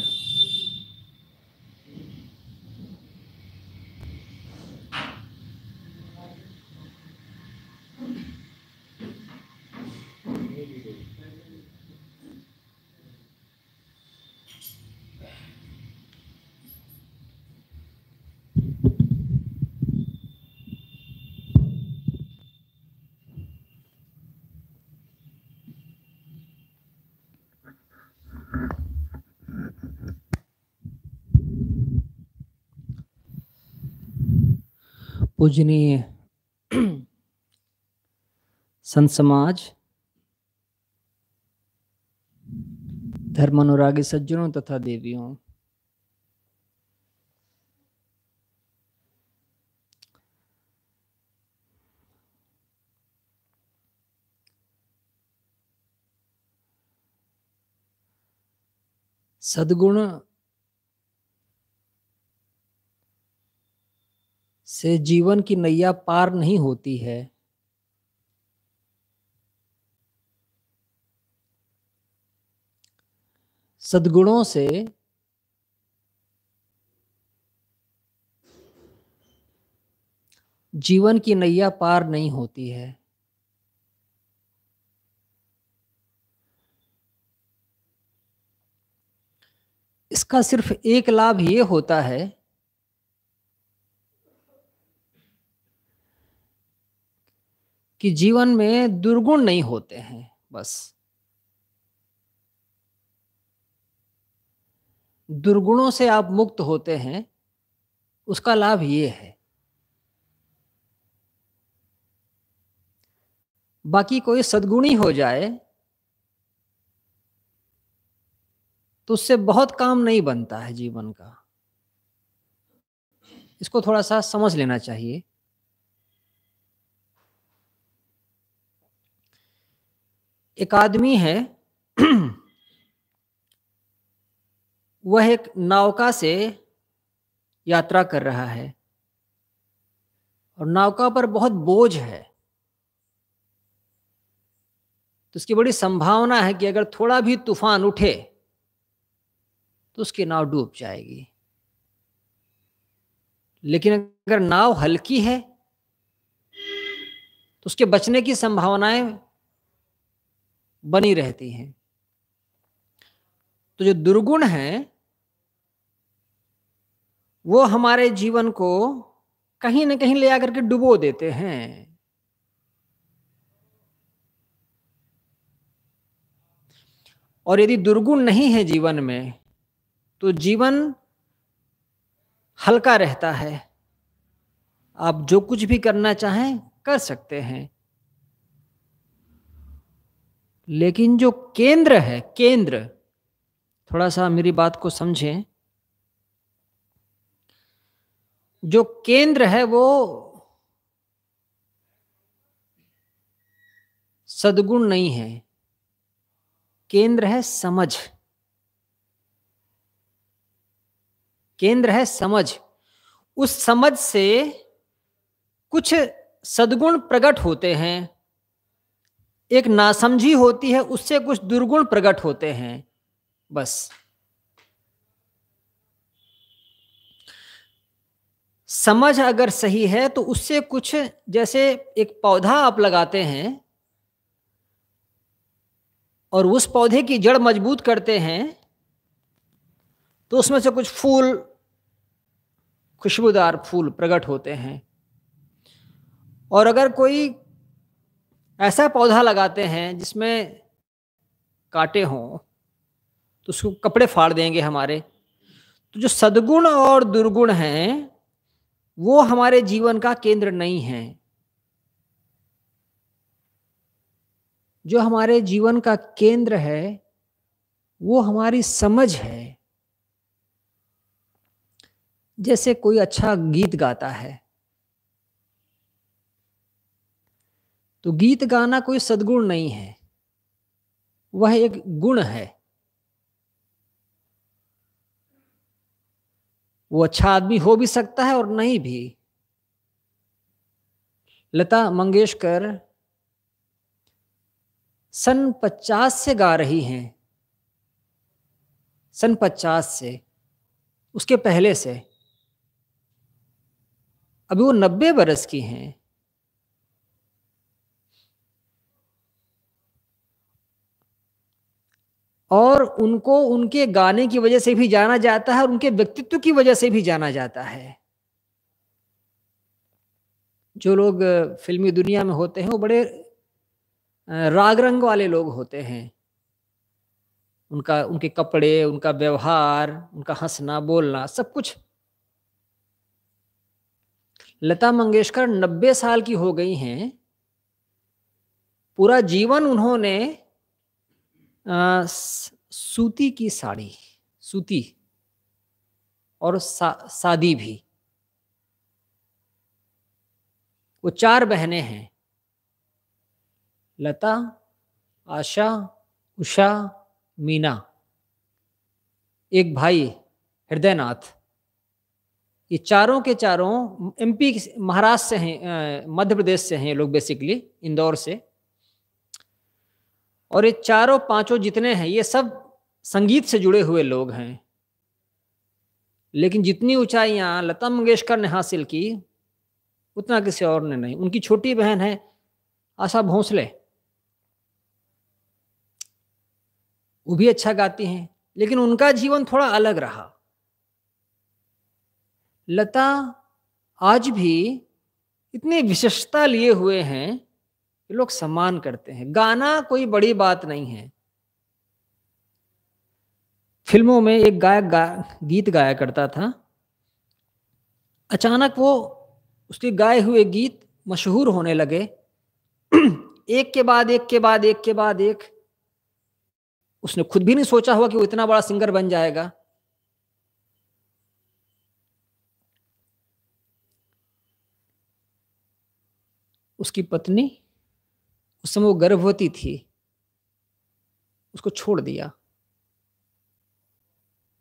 पूजनीय [clears throat] संत समाज अनुरागी सज्जनों तथा देवियों सदगुण से जीवन की नैया पार नहीं होती है सदगुणों से जीवन की नैया पार नहीं होती है इसका सिर्फ एक लाभ ये होता है कि जीवन में दुर्गुण नहीं होते हैं बस दुर्गुणों से आप मुक्त होते हैं उसका लाभ ये है बाकी कोई सदगुणी हो जाए तो उससे बहुत काम नहीं बनता है जीवन का इसको थोड़ा सा समझ लेना चाहिए एक आदमी है [clears throat] वह एक नौका से यात्रा कर रहा है और नौका पर बहुत बोझ है तो उसकी बड़ी संभावना है कि अगर थोड़ा भी तूफान उठे तो उसकी नाव डूब जाएगी लेकिन अगर नाव हल्की है तो उसके बचने की संभावनाएं बनी रहती हैं तो जो दुर्गुण है वो हमारे जीवन को कहीं ना कहीं ले आकर के डुबो देते हैं और यदि दुर्गुण नहीं है जीवन में तो जीवन हल्का रहता है आप जो कुछ भी करना चाहें कर सकते हैं लेकिन जो केंद्र है केंद्र थोड़ा सा मेरी बात को समझें जो केंद्र है वो सदगुण नहीं है केंद्र है समझ केंद्र है समझ उस समझ से कुछ सदगुण प्रकट होते हैं एक नासमझी होती है उससे कुछ दुर्गुण प्रकट होते हैं बस समझ अगर सही है तो उससे कुछ जैसे एक पौधा आप लगाते हैं और उस पौधे की जड़ मजबूत करते हैं तो उसमें से कुछ फूल खुशबूदार फूल प्रकट होते हैं और अगर कोई ऐसा पौधा लगाते हैं जिसमें कांटे हों तो उसको कपड़े फाड़ देंगे हमारे तो जो सदगुण और दुर्गुण हैं वो हमारे जीवन का केंद्र नहीं है जो हमारे जीवन का केंद्र है वो हमारी समझ है जैसे कोई अच्छा गीत गाता है तो गीत गाना कोई सदगुण नहीं है वह एक गुण है वो अच्छा आदमी हो भी सकता है और नहीं भी लता मंगेशकर सन पचास से गा रही हैं सन पचास से उसके पहले से अभी वो नब्बे बरस की हैं और उनको उनके गाने की वजह से भी जाना जाता है और उनके व्यक्तित्व की वजह से भी जाना जाता है जो लोग फिल्मी दुनिया में होते हैं वो बड़े राग रंग वाले लोग होते हैं उनका उनके कपड़े उनका व्यवहार उनका हंसना बोलना सब कुछ लता मंगेशकर नब्बे साल की हो गई हैं पूरा जीवन उन्होंने सूती की साड़ी सूती और सा, सादी भी वो चार बहनें हैं लता आशा उषा मीना एक भाई हृदयनाथ ये चारों के चारों एमपी महाराष्ट्र से हैं मध्य प्रदेश से हैं लोग बेसिकली इंदौर से और ये चारों पांचों जितने हैं ये सब संगीत से जुड़े हुए लोग हैं लेकिन जितनी ऊंचाइयां लता मंगेशकर ने हासिल की उतना किसी और ने नहीं उनकी छोटी बहन है आशा भोंसले वो भी अच्छा गाती हैं लेकिन उनका जीवन थोड़ा अलग रहा लता आज भी इतनी विशेषता लिए हुए हैं ये लोग सम्मान करते हैं गाना कोई बड़ी बात नहीं है फिल्मों में एक गायक गा, गीत गाया करता था अचानक वो उसके गाए हुए गीत मशहूर होने लगे [clears throat] एक के बाद एक के बाद एक के बाद एक उसने खुद भी नहीं सोचा हुआ कि वो इतना बड़ा सिंगर बन जाएगा उसकी पत्नी उस समय वो गर्भवती थी उसको छोड़ दिया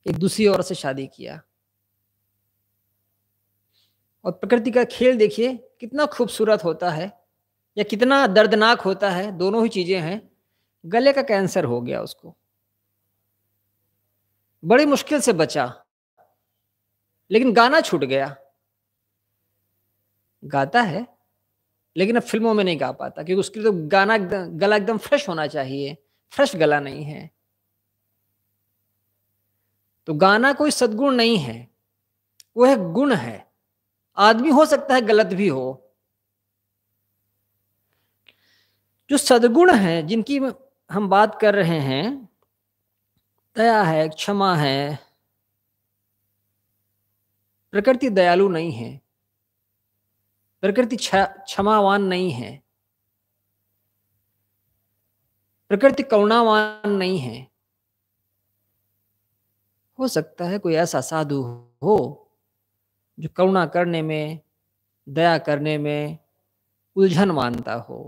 एक दूसरी औरत से शादी किया और प्रकृति का खेल देखिए कितना खूबसूरत होता है या कितना दर्दनाक होता है दोनों ही चीजें हैं गले का कैंसर हो गया उसको बड़ी मुश्किल से बचा लेकिन गाना छूट गया गाता है लेकिन अब फिल्मों में नहीं गा पाता क्योंकि उसके लिए तो गाना गला एकदम फ्रेश होना चाहिए फ्रेश गला नहीं है तो गाना कोई सदगुण नहीं है वो है गुण है आदमी हो सकता है गलत भी हो जो सदगुण है जिनकी हम बात कर रहे हैं दया है क्षमा है प्रकृति दयालु नहीं है प्रकृति क्षमावान नहीं है प्रकृति करुणावान नहीं है हो सकता है कोई ऐसा साधु हो जो करुणा करने में दया करने में उलझन मानता हो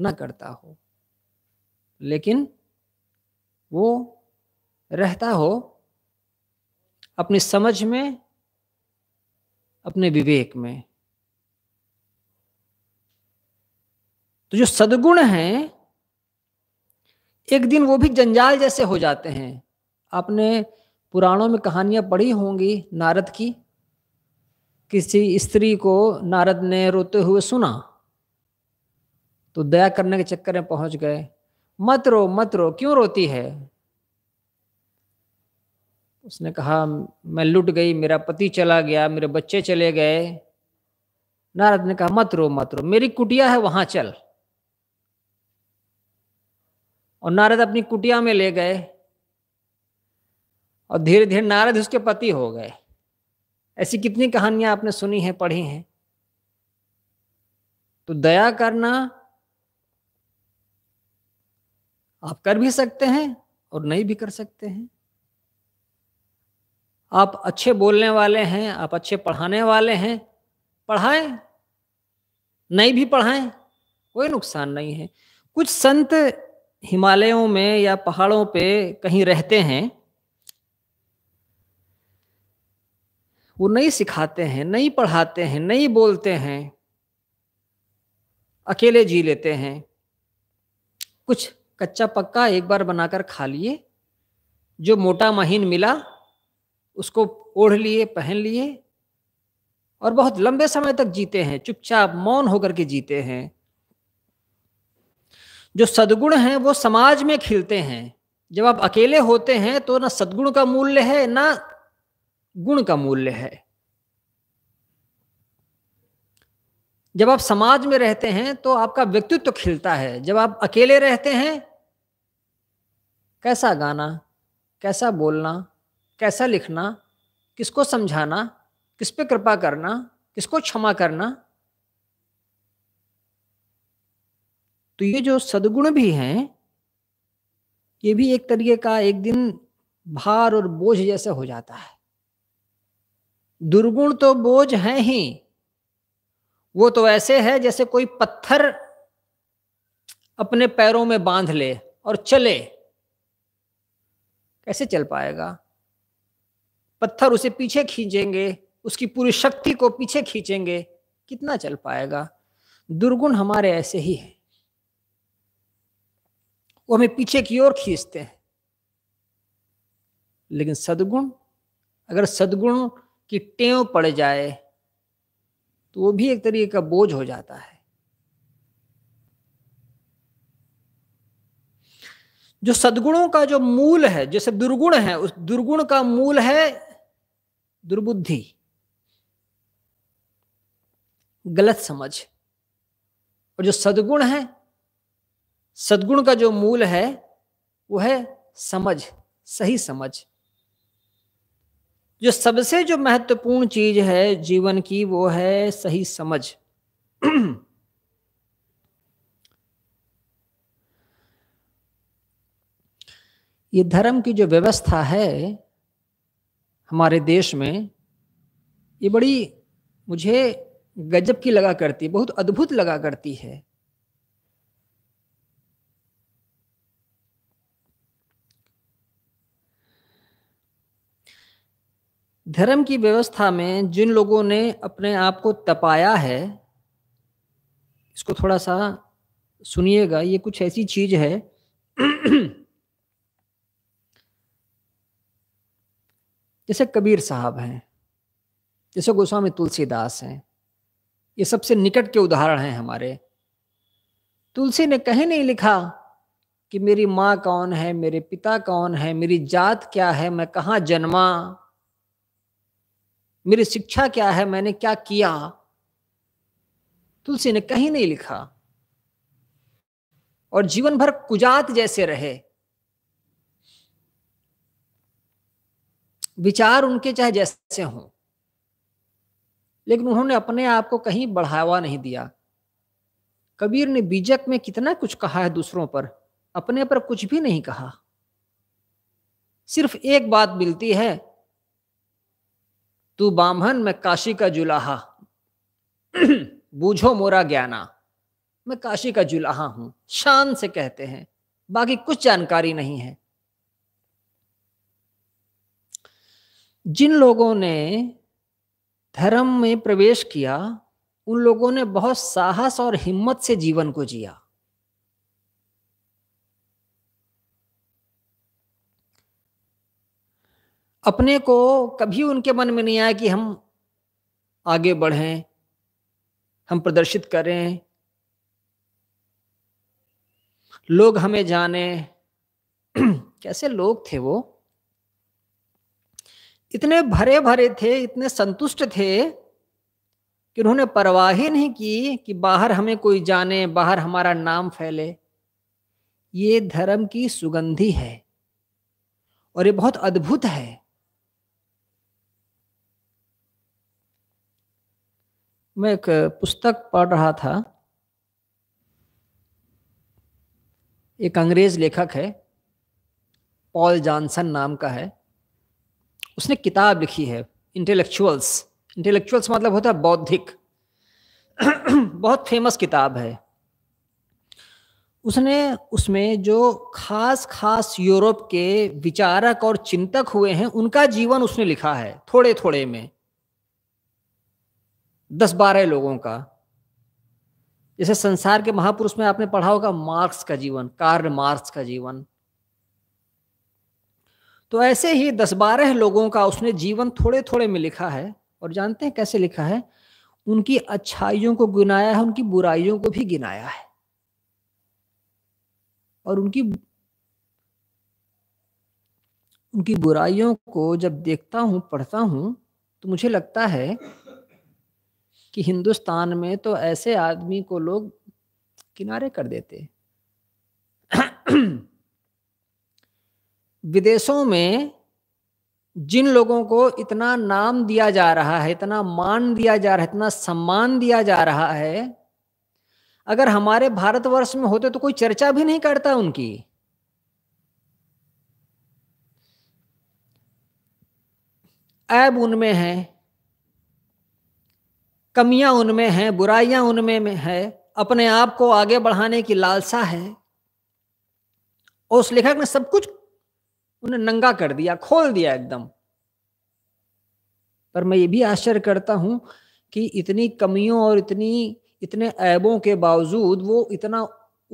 न करता हो लेकिन वो रहता हो अपनी समझ में अपने विवेक में तो जो सदगुण हैं एक दिन वो भी जंजाल जैसे हो जाते हैं आपने पुराणों में कहानियां पढ़ी होंगी नारद की किसी स्त्री को नारद ने रोते हुए सुना तो दया करने के चक्कर में पहुंच गए मत रो मत रो क्यों रोती है उसने कहा मैं लुट गई मेरा पति चला गया मेरे बच्चे चले गए नारद ने कहा मत रो मत रो मेरी कुटिया है वहां चल और नारद अपनी कुटिया में ले गए और धीरे धीरे नारद उसके पति हो गए ऐसी कितनी कहानियां आपने सुनी हैं पढ़ी हैं तो दया करना आप कर भी सकते हैं और नहीं भी कर सकते हैं आप अच्छे बोलने वाले हैं आप अच्छे पढ़ाने वाले हैं पढ़ाएं नहीं भी पढ़ाएं कोई नुकसान नहीं है कुछ संत हिमालयों में या पहाड़ों पे कहीं रहते हैं वो नहीं सिखाते हैं नहीं पढ़ाते हैं नहीं बोलते हैं अकेले जी लेते हैं कुछ कच्चा पक्का एक बार बनाकर खा लिए जो मोटा महीन मिला उसको ओढ़ लिए पहन लिए और बहुत लंबे समय तक जीते हैं चुपचाप मौन होकर के जीते हैं जो सदगुण हैं वो समाज में खिलते हैं जब आप अकेले होते हैं तो ना सदगुण का मूल्य है ना गुण का मूल्य है जब आप समाज में रहते हैं तो आपका व्यक्तित्व तो खिलता है जब आप अकेले रहते हैं कैसा गाना कैसा बोलना कैसा लिखना किसको समझाना किस पे कृपा करना किसको क्षमा करना तो ये जो सदगुण भी हैं ये भी एक तरीके का एक दिन भार और बोझ जैसे हो जाता है दुर्गुण तो बोझ हैं ही वो तो ऐसे है जैसे कोई पत्थर अपने पैरों में बांध ले और चले कैसे चल पाएगा पत्थर उसे पीछे खींचेंगे उसकी पूरी शक्ति को पीछे खींचेंगे कितना चल पाएगा दुर्गुण हमारे ऐसे ही हैं वो हमें पीछे की ओर खींचते हैं लेकिन सदगुण अगर सदगुण की टेव पड़ जाए तो वो भी एक तरीके का बोझ हो जाता है जो सदगुणों का जो मूल है जैसे दुर्गुण है उस दुर्गुण का मूल है दुर्बुद्धि गलत समझ और जो सदगुण है सदगुण का जो मूल है वो है समझ सही समझ जो सबसे जो महत्वपूर्ण चीज है जीवन की वो है सही समझ [clears throat] ये धर्म की जो व्यवस्था है हमारे देश में ये बड़ी मुझे गजब की लगा करती बहुत अद्भुत लगा करती है धर्म की व्यवस्था में जिन लोगों ने अपने आप को तपाया है इसको थोड़ा सा सुनिएगा ये कुछ ऐसी चीज है [clears throat] जैसे कबीर साहब हैं जैसे गोस्वामी तुलसीदास हैं ये सबसे निकट के उदाहरण हैं हमारे तुलसी ने कहीं नहीं लिखा कि मेरी माँ कौन है मेरे पिता कौन है मेरी जात क्या है मैं कहाँ जन्मा मेरी शिक्षा क्या है मैंने क्या किया तुलसी ने कहीं नहीं लिखा और जीवन भर कुजात जैसे रहे विचार उनके चाहे जैसे हों लेकिन उन्होंने अपने आप को कहीं बढ़ावा नहीं दिया कबीर ने बीजक में कितना कुछ कहा है दूसरों पर अपने पर कुछ भी नहीं कहा सिर्फ एक बात मिलती है तू ब्राह्मण मैं काशी का जुलाहा [clears throat] बूझो मोरा ज्ञाना मैं काशी का जुलाहा हूं शान से कहते हैं बाकी कुछ जानकारी नहीं है जिन लोगों ने धर्म में प्रवेश किया उन लोगों ने बहुत साहस और हिम्मत से जीवन को जिया अपने को कभी उनके मन में नहीं आया कि हम आगे बढ़ें हम प्रदर्शित करें लोग हमें जाने [clears throat] कैसे लोग थे वो इतने भरे भरे थे इतने संतुष्ट थे कि उन्होंने परवाह ही नहीं की कि बाहर हमें कोई जाने बाहर हमारा नाम फैले ये धर्म की सुगंधी है और ये बहुत अद्भुत है मैं एक पुस्तक पढ़ रहा था एक अंग्रेज लेखक है पॉल जॉनसन नाम का है उसने किताब लिखी है इंटेलेक्चुअल्स इंटेलेक्चुअल्स मतलब होता है बौद्धिक [clears throat] बहुत फेमस किताब है उसने उसमें जो खास खास यूरोप के विचारक और चिंतक हुए हैं उनका जीवन उसने लिखा है थोड़े थोड़े में दस बारह लोगों का जैसे संसार के महापुरुष में आपने पढ़ा होगा मार्क्स का जीवन कार्ल मार्क्स का जीवन तो ऐसे ही दस बारह लोगों का उसने जीवन थोड़े थोड़े में लिखा है और जानते हैं कैसे लिखा है उनकी अच्छाइयों को गिनाया है उनकी बुराइयों को भी गिनाया है और उनकी उनकी बुराइयों को जब देखता हूं पढ़ता हूं तो मुझे लगता है कि हिंदुस्तान में तो ऐसे आदमी को लोग किनारे कर देते विदेशों में जिन लोगों को इतना नाम दिया जा रहा है इतना मान दिया जा रहा है इतना सम्मान दिया जा रहा है अगर हमारे भारतवर्ष में होते तो कोई चर्चा भी नहीं करता उनकी ऐब उनमें है कमियां उनमें हैं बुराइयां उनमें में है अपने आप को आगे बढ़ाने की लालसा है और उस लेखक ने सब कुछ उन्हें नंगा कर दिया खोल दिया एकदम पर मैं ये भी आश्चर्य करता हूं कि इतनी कमियों और इतनी इतने ऐबों के बावजूद वो इतना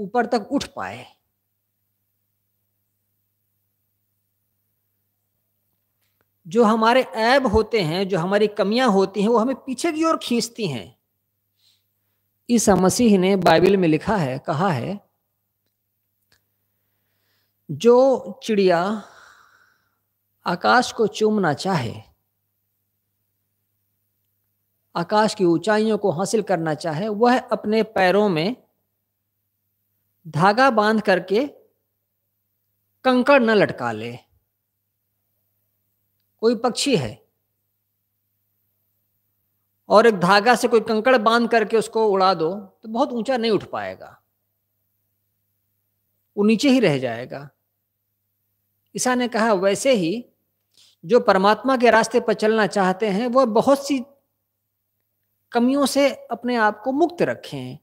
ऊपर तक उठ पाए जो हमारे ऐब होते हैं जो हमारी कमियां होती हैं वो हमें पीछे की ओर खींचती हैं इस मसीह ने बाइबल में लिखा है कहा है जो चिड़िया आकाश को चूमना चाहे आकाश की ऊंचाइयों को हासिल करना चाहे वह अपने पैरों में धागा बांध करके कंकड़ न लटका ले कोई पक्षी है और एक धागा से कोई कंकड़ बांध करके उसको उड़ा दो तो बहुत ऊंचा नहीं उठ पाएगा वो नीचे ही रह जाएगा ईसा ने कहा वैसे ही जो परमात्मा के रास्ते पर चलना चाहते हैं वह बहुत सी कमियों से अपने आप को मुक्त रखें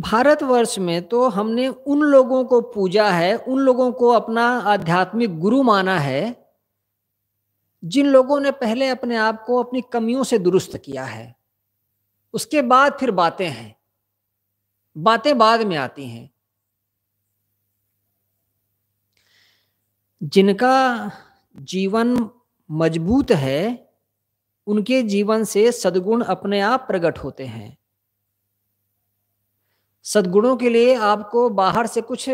भारतवर्ष में तो हमने उन लोगों को पूजा है उन लोगों को अपना आध्यात्मिक गुरु माना है जिन लोगों ने पहले अपने आप को अपनी कमियों से दुरुस्त किया है उसके बाद फिर बातें हैं बातें बाद में आती हैं जिनका जीवन मजबूत है उनके जीवन से सदगुण अपने आप प्रकट होते हैं सदगुणों के लिए आपको बाहर से कुछ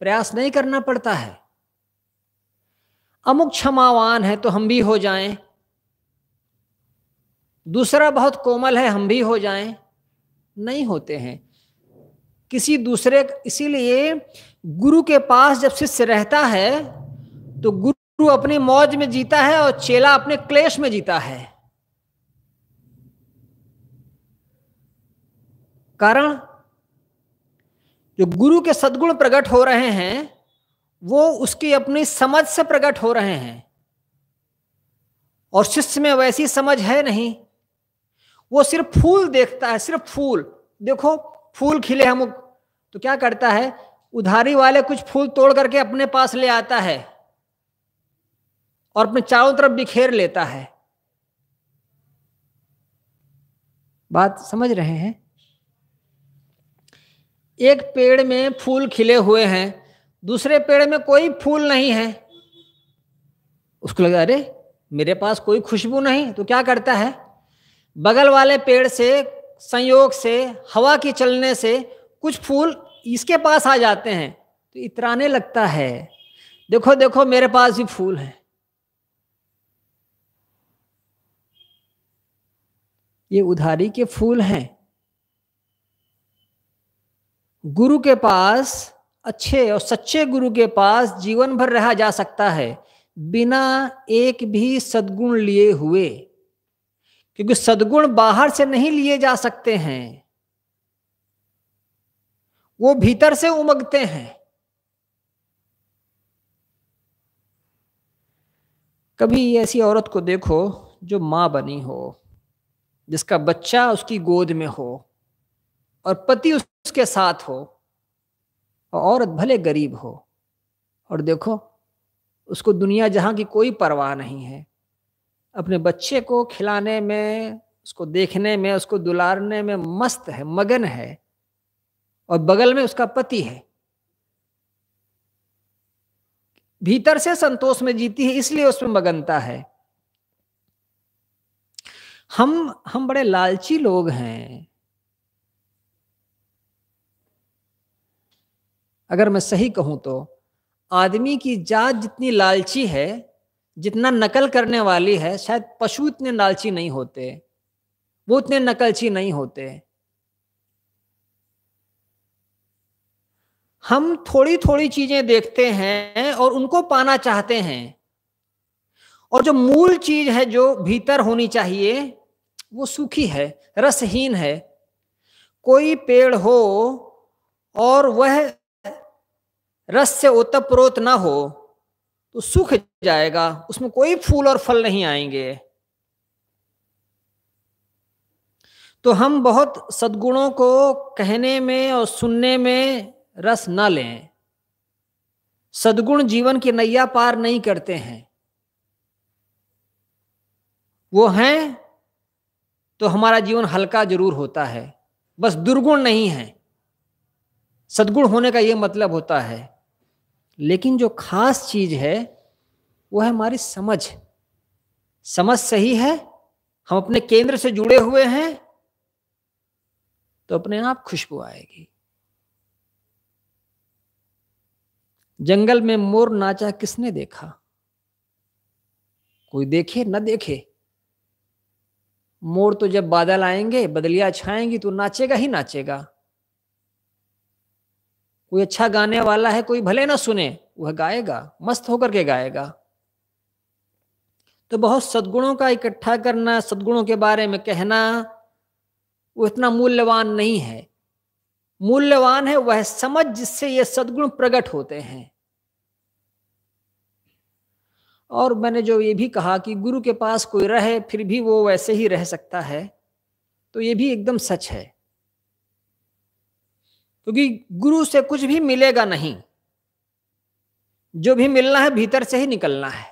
प्रयास नहीं करना पड़ता है अमुक क्षमावान है तो हम भी हो जाएं दूसरा बहुत कोमल है हम भी हो जाएं नहीं होते हैं किसी दूसरे इसीलिए गुरु के पास जब शिष्य रहता है तो गुरु अपनी मौज में जीता है और चेला अपने क्लेश में जीता है कारण जो गुरु के सदगुण प्रकट हो रहे हैं वो उसकी अपनी समझ से प्रकट हो रहे हैं और शिष्य में वैसी समझ है नहीं वो सिर्फ फूल देखता है सिर्फ फूल देखो फूल खिले हम तो क्या करता है उधारी वाले कुछ फूल तोड़ करके अपने पास ले आता है और अपने चारों तरफ बिखेर लेता है बात समझ रहे हैं एक पेड़ में फूल खिले हुए हैं दूसरे पेड़ में कोई फूल नहीं है उसको लगा अरे मेरे पास कोई खुशबू नहीं तो क्या करता है बगल वाले पेड़ से संयोग से हवा के चलने से कुछ फूल इसके पास आ जाते हैं तो इतराने लगता है देखो देखो मेरे पास भी फूल है ये उधारी के फूल हैं गुरु के पास अच्छे और सच्चे गुरु के पास जीवन भर रहा जा सकता है बिना एक भी सदगुण लिए हुए क्योंकि सदगुण बाहर से नहीं लिए जा सकते हैं वो भीतर से उमगते हैं कभी ऐसी औरत को देखो जो मां बनी हो जिसका बच्चा उसकी गोद में हो और पति उसके साथ हो और औरत भले गरीब हो और देखो उसको दुनिया जहाँ की कोई परवाह नहीं है अपने बच्चे को खिलाने में उसको देखने में उसको दुलारने में मस्त है मगन है और बगल में उसका पति है भीतर से संतोष में जीती है इसलिए उसमें मगनता है हम हम बड़े लालची लोग हैं अगर मैं सही कहूं तो आदमी की जात जितनी लालची है जितना नकल करने वाली है शायद पशु इतने लालची नहीं होते वो इतने नकलची नहीं होते हम थोड़ी थोड़ी चीजें देखते हैं और उनको पाना चाहते हैं और जो मूल चीज है जो भीतर होनी चाहिए वो सूखी है रसहीन है कोई पेड़ हो और वह रस से ओतप्रोत ना हो तो सूख जाएगा उसमें कोई फूल और फल नहीं आएंगे तो हम बहुत सद्गुणों को कहने में और सुनने में रस ना लें सदगुण जीवन की नैया पार नहीं करते हैं वो हैं तो हमारा जीवन हल्का जरूर होता है बस दुर्गुण नहीं है सदगुण होने का यह मतलब होता है लेकिन जो खास चीज है वो है हमारी समझ समझ सही है हम अपने केंद्र से जुड़े हुए हैं तो अपने आप खुशबू आएगी जंगल में मोर नाचा किसने देखा कोई देखे न देखे मोर तो जब बादल आएंगे बदलिया छाएंगी तो नाचेगा ही नाचेगा कोई अच्छा गाने वाला है कोई भले ना सुने वह गाएगा मस्त होकर के गाएगा तो बहुत सदगुणों का इकट्ठा करना सदगुणों के बारे में कहना वो इतना मूल्यवान नहीं है मूल्यवान है वह समझ जिससे ये सदगुण प्रकट होते हैं और मैंने जो ये भी कहा कि गुरु के पास कोई रहे फिर भी वो वैसे ही रह सकता है तो ये भी एकदम सच है क्योंकि गुरु से कुछ भी मिलेगा नहीं जो भी मिलना है भीतर से ही निकलना है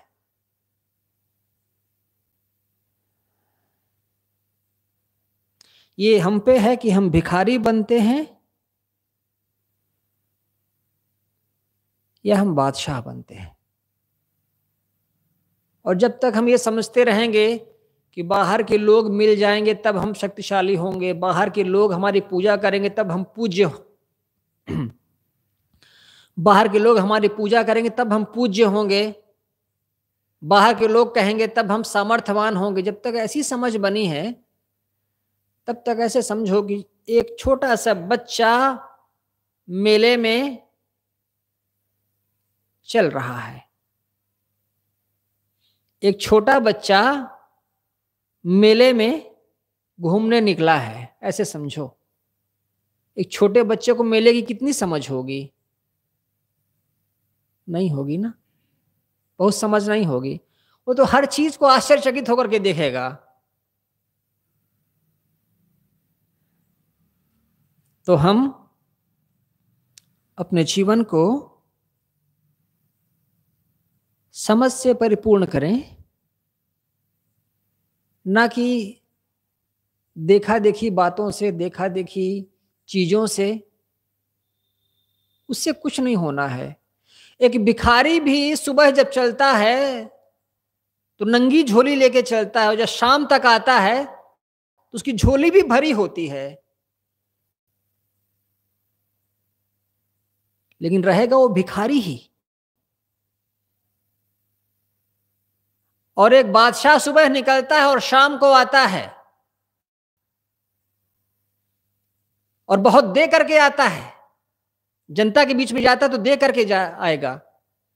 ये हम पे है कि हम भिखारी बनते हैं या हम बादशाह बनते हैं और जब तक हम ये समझते रहेंगे कि बाहर के लोग मिल जाएंगे तब हम शक्तिशाली होंगे बाहर के लोग हमारी पूजा करेंगे तब हम पूज्य [clears throat] बाहर के लोग हमारी पूजा करेंगे तब हम पूज्य होंगे बाहर के लोग कहेंगे तब हम सामर्थ्यवान होंगे जब तक ऐसी समझ बनी है तब तक ऐसे समझो कि एक छोटा सा बच्चा मेले में चल रहा है एक छोटा बच्चा मेले में घूमने निकला है ऐसे समझो एक छोटे बच्चे को मेले की कितनी समझ होगी नहीं होगी ना बहुत समझ नहीं होगी वो तो हर चीज को आश्चर्यचकित होकर के देखेगा तो हम अपने जीवन को समझ से परिपूर्ण करें ना कि देखा देखी बातों से देखा देखी चीज़ों से उससे कुछ नहीं होना है एक भिखारी भी सुबह जब चलता है तो नंगी झोली लेके चलता है और जब शाम तक आता है तो उसकी झोली भी भरी होती है लेकिन रहेगा वो भिखारी ही और एक बादशाह सुबह निकलता है और शाम को आता है और बहुत दे करके आता है जनता के बीच में जाता है तो दे करके जा आएगा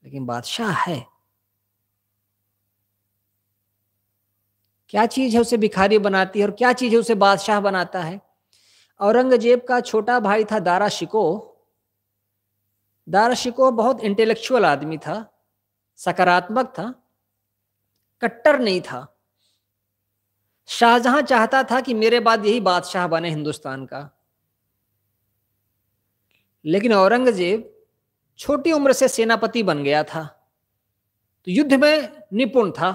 लेकिन बादशाह है क्या चीज है उसे भिखारी बनाती है और क्या चीज है उसे बादशाह बनाता है औरंगजेब का छोटा भाई था दारा शिको दारा शिको बहुत इंटेलेक्चुअल आदमी था सकारात्मक था कट्टर नहीं था शाहजहां चाहता था कि मेरे बाद यही बादशाह बने हिंदुस्तान का लेकिन औरंगजेब छोटी उम्र से सेनापति बन गया था तो युद्ध में निपुण था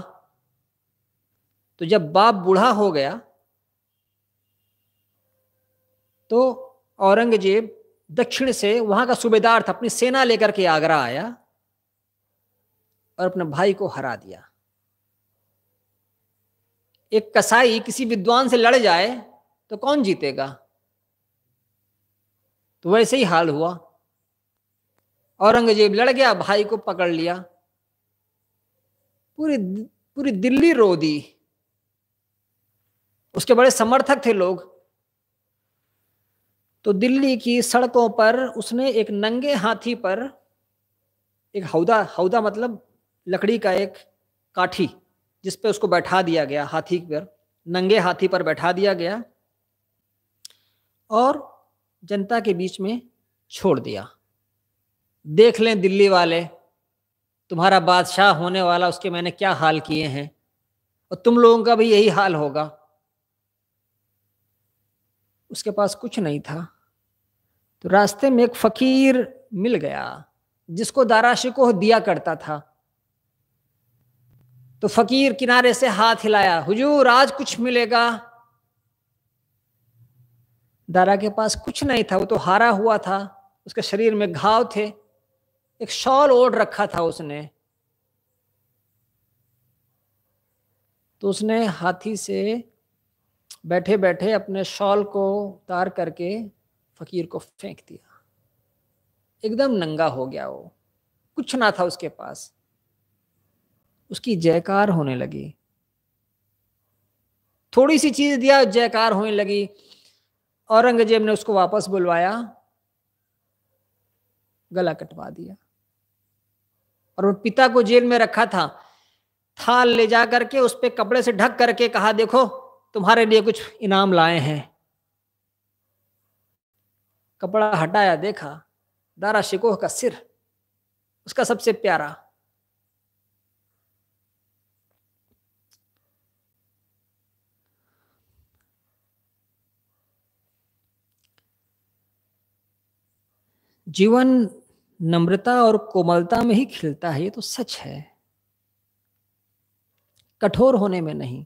तो जब बाप बूढ़ा हो गया तो औरंगजेब दक्षिण से वहां का सूबेदार था अपनी सेना लेकर के आगरा आया और अपने भाई को हरा दिया एक कसाई किसी विद्वान से लड़ जाए तो कौन जीतेगा तो वैसे ही हाल हुआ औरंगजेब लड़ गया भाई को पकड़ लिया पूरी पूरी दिल्ली रो दी उसके बड़े समर्थक थे लोग तो दिल्ली की सड़कों पर उसने एक नंगे हाथी पर एक हौदा हौदा मतलब लकड़ी का एक काठी जिस पे उसको बैठा दिया गया हाथी पर नंगे हाथी पर बैठा दिया गया और जनता के बीच में छोड़ दिया देख लें दिल्ली वाले तुम्हारा बादशाह होने वाला उसके मैंने क्या हाल किए हैं और तुम लोगों का भी यही हाल होगा उसके पास कुछ नहीं था तो रास्ते में एक फकीर मिल गया जिसको दारा शिकोह दिया करता था तो फकीर किनारे से हाथ हिलाया हुजूर आज कुछ मिलेगा दारा के पास कुछ नहीं था वो तो हारा हुआ था उसके शरीर में घाव थे एक शॉल ओढ़ रखा था उसने तो उसने हाथी से बैठे बैठे अपने शॉल को उतार करके फकीर को फेंक दिया एकदम नंगा हो गया वो कुछ ना था उसके पास उसकी जयकार होने लगी थोड़ी सी चीज दिया जयकार होने लगी औरंगजेब ने उसको वापस बुलवाया गला कटवा दिया और पिता को जेल में रखा था थाल ले जा करके उस पर कपड़े से ढक करके कहा देखो तुम्हारे लिए कुछ इनाम लाए हैं कपड़ा हटाया देखा दारा शिकोह का सिर उसका सबसे प्यारा जीवन नम्रता और कोमलता में ही खिलता है ये तो सच है कठोर होने में नहीं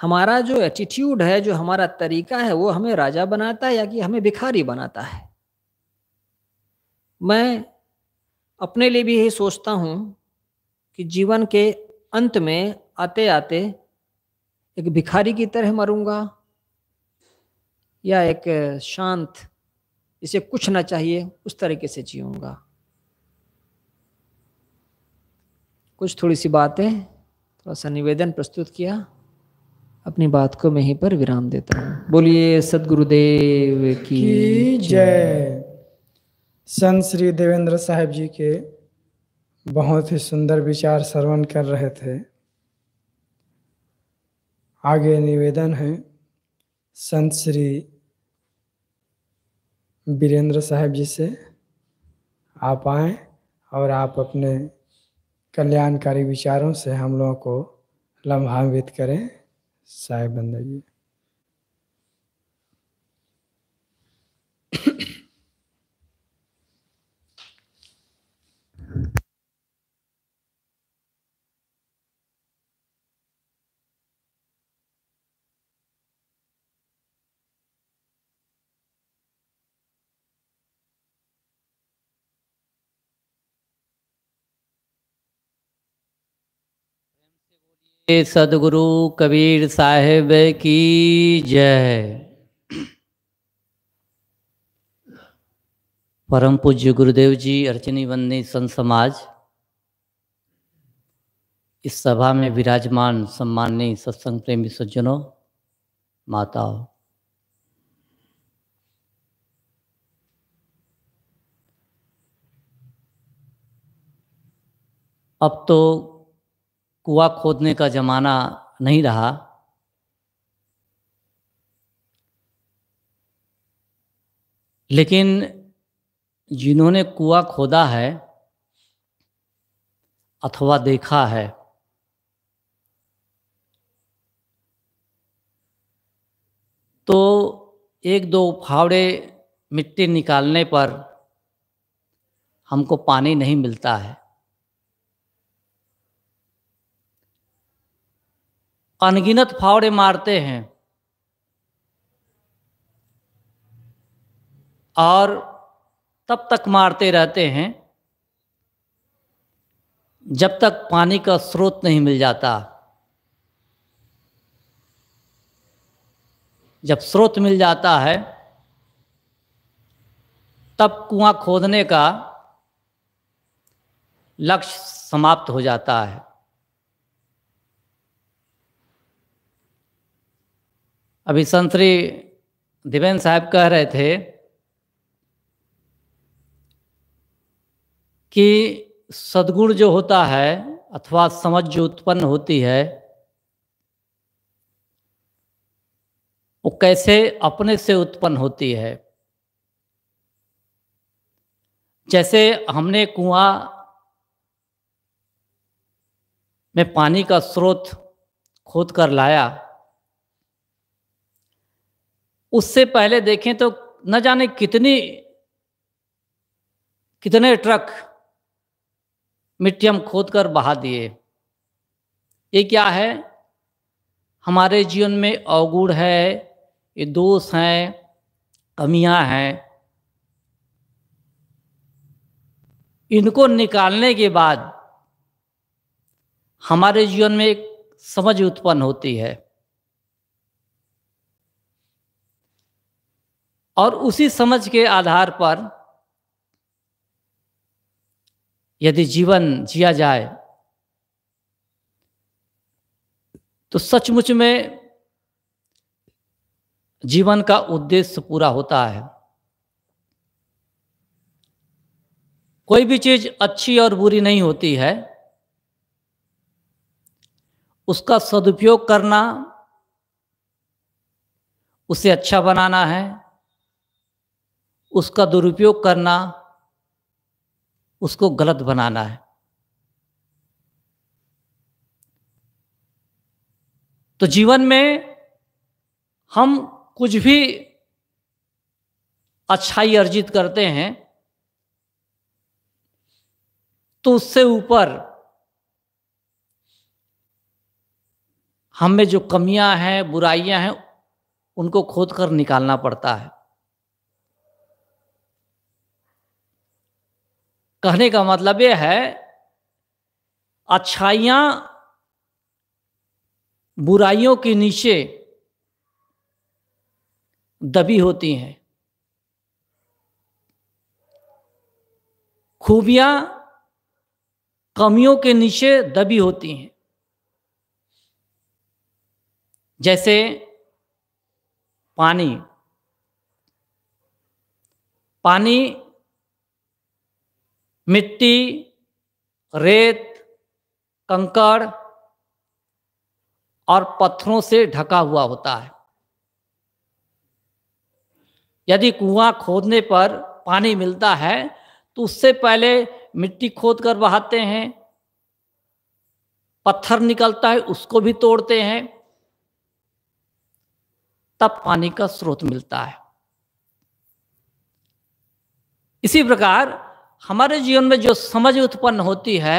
हमारा जो एटीट्यूड है जो हमारा तरीका है वो हमें राजा बनाता है या कि हमें भिखारी बनाता है मैं अपने लिए भी यही सोचता हूं कि जीवन के अंत में आते आते एक भिखारी की तरह मरूंगा या एक शांत जिसे कुछ ना चाहिए उस तरीके से जीऊँगा कुछ थोड़ी सी बातें थोड़ा सा निवेदन प्रस्तुत किया अपनी बात को मैं ही पर विराम देता हूँ बोलिए सदगुरुदेव की, की जय संत श्री देवेंद्र साहब जी के बहुत ही सुंदर विचार श्रवण कर रहे थे आगे निवेदन है संत श्री वीरेंद्र साहब जी से आप आए और आप अपने कल्याणकारी विचारों से हम लोगों को लम्हान्वित करें साहेब बंदा जी सदगुरु कबीर साहेब की जय परम पूज्य गुरुदेव जी अर्चनी बंदी संत समाज इस सभा में विराजमान सम्माननीय सत्संग प्रेमी सज्जनों माताओं अब तो कुआ खोदने का जमाना नहीं रहा लेकिन जिन्होंने कुआ खोदा है अथवा देखा है तो एक दो फावड़े मिट्टी निकालने पर हमको पानी नहीं मिलता है अनगिनत फावड़े मारते हैं और तब तक मारते रहते हैं जब तक पानी का स्रोत नहीं मिल जाता जब स्रोत मिल जाता है तब कुआं खोदने का लक्ष्य समाप्त हो जाता है अभी संतरी दिवेन साहब कह रहे थे कि सदगुण जो होता है अथवा समझ जो उत्पन्न होती है वो कैसे अपने से उत्पन्न होती है जैसे हमने कुआं में पानी का स्रोत खोद कर लाया उससे पहले देखें तो न जाने कितनी कितने ट्रक मिट्टी हम खोद कर बहा दिए ये क्या है हमारे जीवन में अवगुण है ये दोष हैं कमियां हैं इनको निकालने के बाद हमारे जीवन में एक समझ उत्पन्न होती है और उसी समझ के आधार पर यदि जीवन जिया जाए तो सचमुच में जीवन का उद्देश्य पूरा होता है कोई भी चीज अच्छी और बुरी नहीं होती है उसका सदुपयोग करना उसे अच्छा बनाना है उसका दुरुपयोग करना उसको गलत बनाना है तो जीवन में हम कुछ भी अच्छाई अर्जित करते हैं तो उससे ऊपर हम में जो कमियां हैं बुराइयां हैं उनको खोद कर निकालना पड़ता है कहने का मतलब यह है अच्छाइया बुराइयों के नीचे दबी होती हैं खूबियां कमियों के नीचे दबी होती हैं जैसे पानी पानी मिट्टी रेत कंकड़ और पत्थरों से ढका हुआ होता है यदि कुआं खोदने पर पानी मिलता है तो उससे पहले मिट्टी खोद कर बहाते हैं पत्थर निकलता है उसको भी तोड़ते हैं तब पानी का स्रोत मिलता है इसी प्रकार हमारे जीवन में जो समझ उत्पन्न होती है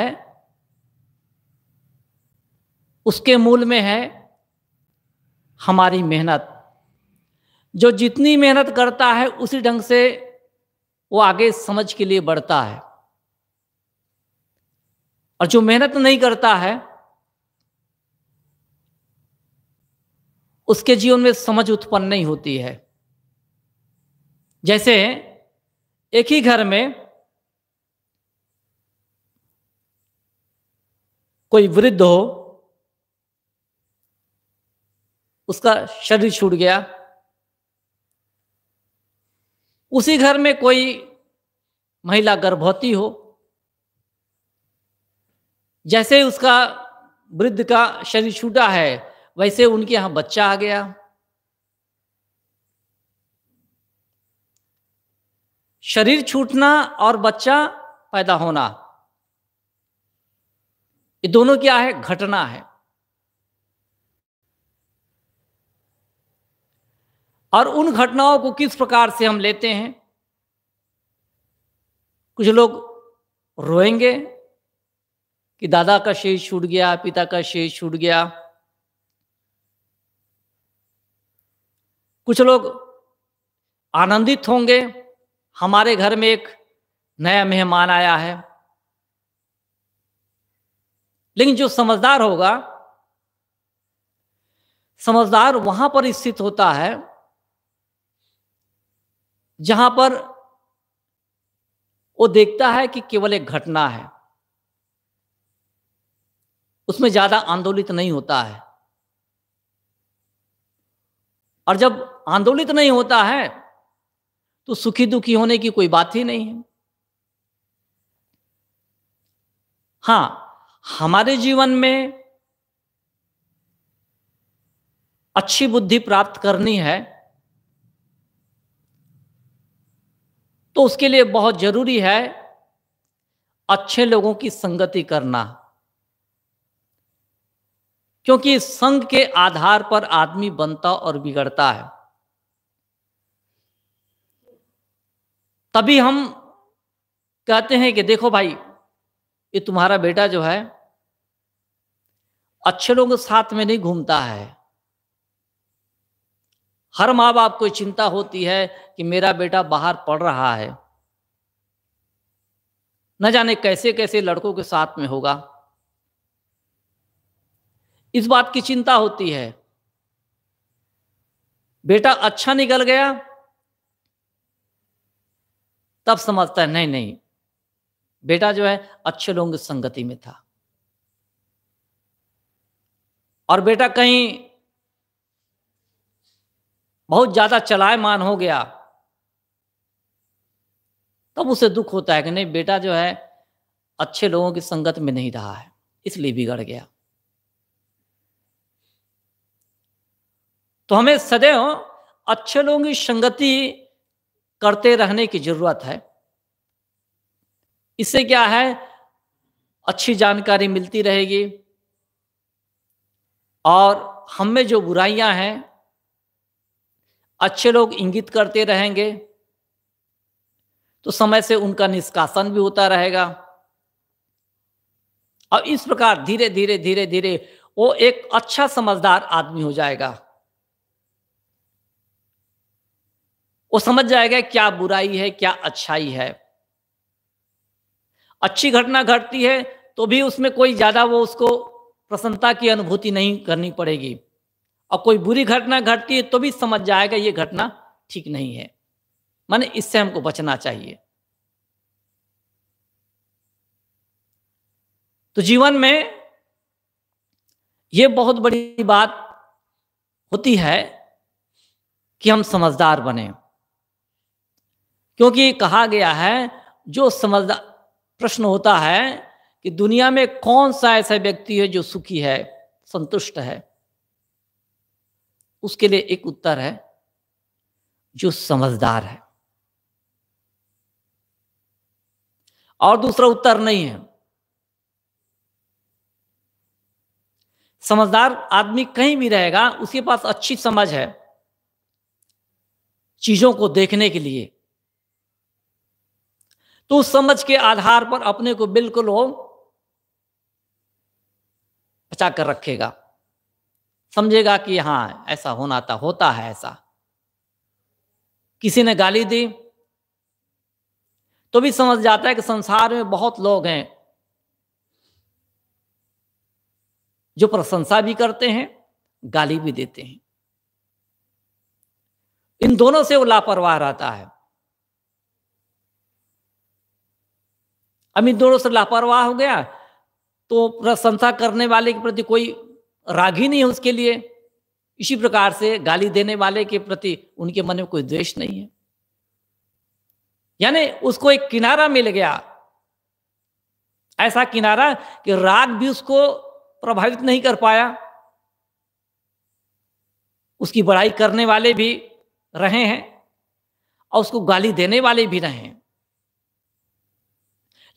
उसके मूल में है हमारी मेहनत जो जितनी मेहनत करता है उसी ढंग से वो आगे समझ के लिए बढ़ता है और जो मेहनत नहीं करता है उसके जीवन में समझ उत्पन्न नहीं होती है जैसे एक ही घर में कोई वृद्ध हो उसका शरीर छूट गया उसी घर में कोई महिला गर्भवती हो जैसे उसका वृद्ध का शरीर छूटा है वैसे उनके यहां बच्चा आ गया शरीर छूटना और बच्चा पैदा होना ये दोनों क्या है घटना है और उन घटनाओं को किस प्रकार से हम लेते हैं कुछ लोग रोएंगे कि दादा का शेष छूट गया पिता का शेष छूट गया कुछ लोग आनंदित होंगे हमारे घर में एक नया मेहमान आया है लेकिन जो समझदार होगा समझदार वहां पर स्थित होता है जहां पर वो देखता है कि केवल एक घटना है उसमें ज्यादा आंदोलित नहीं होता है और जब आंदोलित नहीं होता है तो सुखी दुखी होने की कोई बात ही नहीं है हां हमारे जीवन में अच्छी बुद्धि प्राप्त करनी है तो उसके लिए बहुत जरूरी है अच्छे लोगों की संगति करना क्योंकि संग के आधार पर आदमी बनता और बिगड़ता है तभी हम कहते हैं कि देखो भाई ये तुम्हारा बेटा जो है अच्छे लोगों के साथ में नहीं घूमता है हर माँ बाप को चिंता होती है कि मेरा बेटा बाहर पढ़ रहा है न जाने कैसे कैसे लड़कों के साथ में होगा इस बात की चिंता होती है बेटा अच्छा निकल गया तब समझता है नहीं नहीं बेटा जो है अच्छे लोगों की संगति में था और बेटा कहीं बहुत ज्यादा चलायमान हो गया तब उसे दुख होता है कि नहीं बेटा जो है अच्छे लोगों की संगत में नहीं रहा है इसलिए बिगड़ गया तो हमें सदैव अच्छे लोगों की संगति करते रहने की जरूरत है इससे क्या है अच्छी जानकारी मिलती रहेगी और हम में जो बुराइयां हैं अच्छे लोग इंगित करते रहेंगे तो समय से उनका निष्कासन भी होता रहेगा और इस प्रकार धीरे धीरे धीरे धीरे वो एक अच्छा समझदार आदमी हो जाएगा वो समझ जाएगा क्या बुराई है क्या अच्छाई है अच्छी घटना घटती है तो भी उसमें कोई ज्यादा वो उसको प्रसन्नता की अनुभूति नहीं करनी पड़ेगी और कोई बुरी घटना घटती है तो भी समझ जाएगा ये घटना ठीक नहीं है मैंने इससे हमको बचना चाहिए तो जीवन में ये बहुत बड़ी बात होती है कि हम समझदार बने क्योंकि कहा गया है जो समझदार प्रश्न होता है कि दुनिया में कौन सा ऐसा व्यक्ति है जो सुखी है संतुष्ट है उसके लिए एक उत्तर है जो समझदार है और दूसरा उत्तर नहीं है समझदार आदमी कहीं भी रहेगा उसके पास अच्छी समझ है चीजों को देखने के लिए तो उस समझ के आधार पर अपने को बिल्कुल वो बचा कर रखेगा समझेगा कि हाँ ऐसा होना था होता है ऐसा किसी ने गाली दी तो भी समझ जाता है कि संसार में बहुत लोग हैं जो प्रशंसा भी करते हैं गाली भी देते हैं इन दोनों से वो लापरवाह रहता है अब इन दोनों से लापरवाह हो गया तो प्रशंसा करने वाले के प्रति कोई राग ही नहीं है उसके लिए इसी प्रकार से गाली देने वाले के प्रति उनके मन में कोई द्वेष नहीं है यानी उसको एक किनारा मिल गया ऐसा किनारा कि राग भी उसको प्रभावित नहीं कर पाया उसकी बड़ाई करने वाले भी रहे हैं और उसको गाली देने वाले भी रहे हैं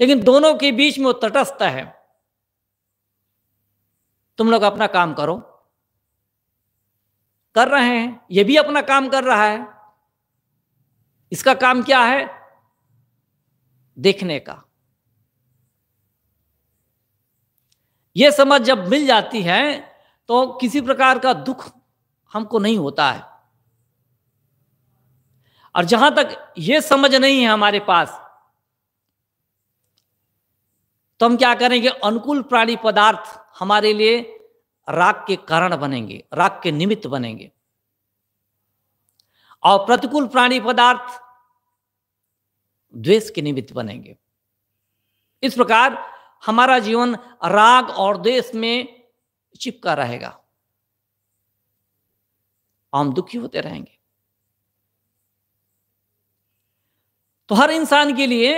लेकिन दोनों के बीच में वो तटस्थ है तुम लोग अपना काम करो कर रहे हैं ये भी अपना काम कर रहा है इसका काम क्या है देखने का यह समझ जब मिल जाती है तो किसी प्रकार का दुख हमको नहीं होता है और जहां तक यह समझ नहीं है हमारे पास तो हम क्या करेंगे अनुकूल प्राणी पदार्थ हमारे लिए राग के कारण बनेंगे राग के निमित्त बनेंगे और प्रतिकूल प्राणी पदार्थ द्वेष के निमित्त बनेंगे इस प्रकार हमारा जीवन राग और द्वेष में चिपका रहेगा हम दुखी होते रहेंगे तो हर इंसान के लिए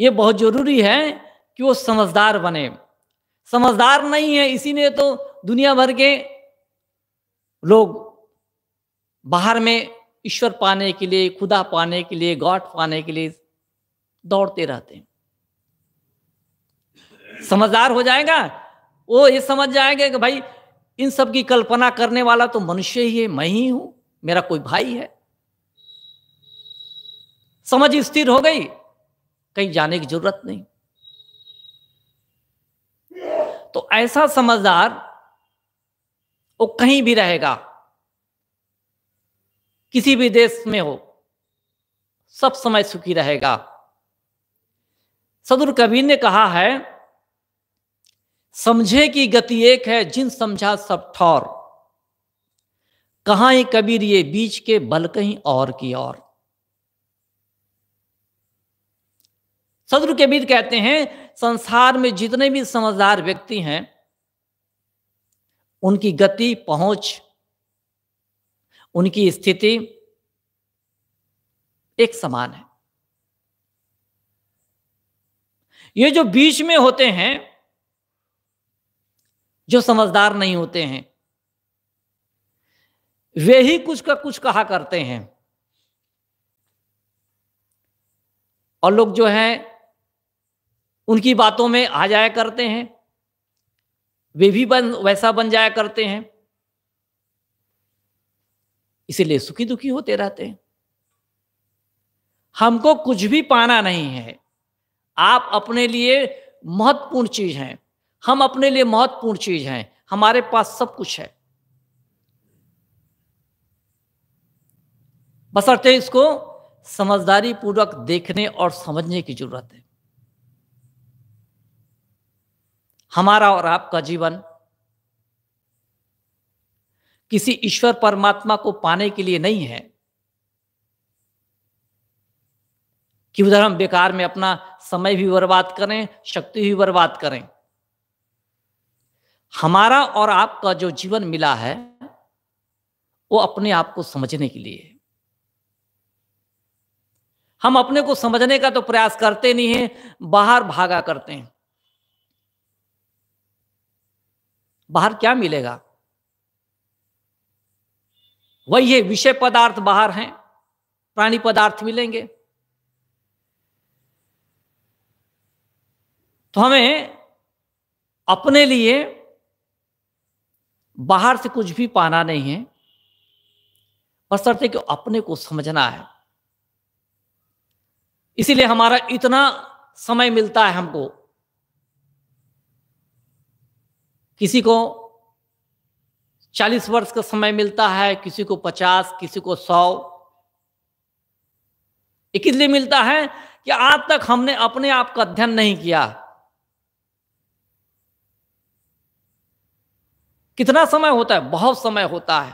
ये बहुत जरूरी है कि वो समझदार बने समझदार नहीं है इसीलिए तो दुनिया भर के लोग बाहर में ईश्वर पाने के लिए खुदा पाने के लिए गॉड पाने के लिए दौड़ते रहते हैं समझदार हो जाएगा वो ये समझ जाएगा कि भाई इन सब की कल्पना करने वाला तो मनुष्य ही है मैं ही हूं मेरा कोई भाई है समझ स्थिर हो गई कहीं जाने की जरूरत नहीं तो ऐसा समझदार वो कहीं भी रहेगा किसी भी देश में हो सब समय सुखी रहेगा सदुर कबीर ने कहा है समझे की गति एक है जिन समझा सब ठौर कहा कबीर ये बीच के बल कहीं और की ओर सदर कबीर कहते हैं संसार में जितने भी समझदार व्यक्ति हैं उनकी गति पहुंच उनकी स्थिति एक समान है ये जो बीच में होते हैं जो समझदार नहीं होते हैं वे ही कुछ का कुछ कहा करते हैं और लोग जो हैं उनकी बातों में आ जाया करते हैं वे भी बन वैसा बन जाया करते हैं इसीलिए सुखी दुखी होते रहते हैं हमको कुछ भी पाना नहीं है आप अपने लिए महत्वपूर्ण चीज हैं हम अपने लिए महत्वपूर्ण चीज हैं हमारे पास सब कुछ है बसरते इसको समझदारी पूर्वक देखने और समझने की जरूरत है हमारा और आपका जीवन किसी ईश्वर परमात्मा को पाने के लिए नहीं है कि उधर हम बेकार में अपना समय भी बर्बाद करें शक्ति भी बर्बाद करें हमारा और आपका जो जीवन मिला है वो अपने आप को समझने के लिए हम अपने को समझने का तो प्रयास करते नहीं है बाहर भागा करते हैं बाहर क्या मिलेगा वही है विषय पदार्थ बाहर हैं प्राणी पदार्थ मिलेंगे तो हमें अपने लिए बाहर से कुछ भी पाना नहीं है बसरते कि अपने को समझना है इसीलिए हमारा इतना समय मिलता है हमको किसी को चालीस वर्ष का समय मिलता है किसी को पचास किसी को सौ एक इसलिए मिलता है कि आज तक हमने अपने आप का अध्ययन नहीं किया कितना समय होता है बहुत समय होता है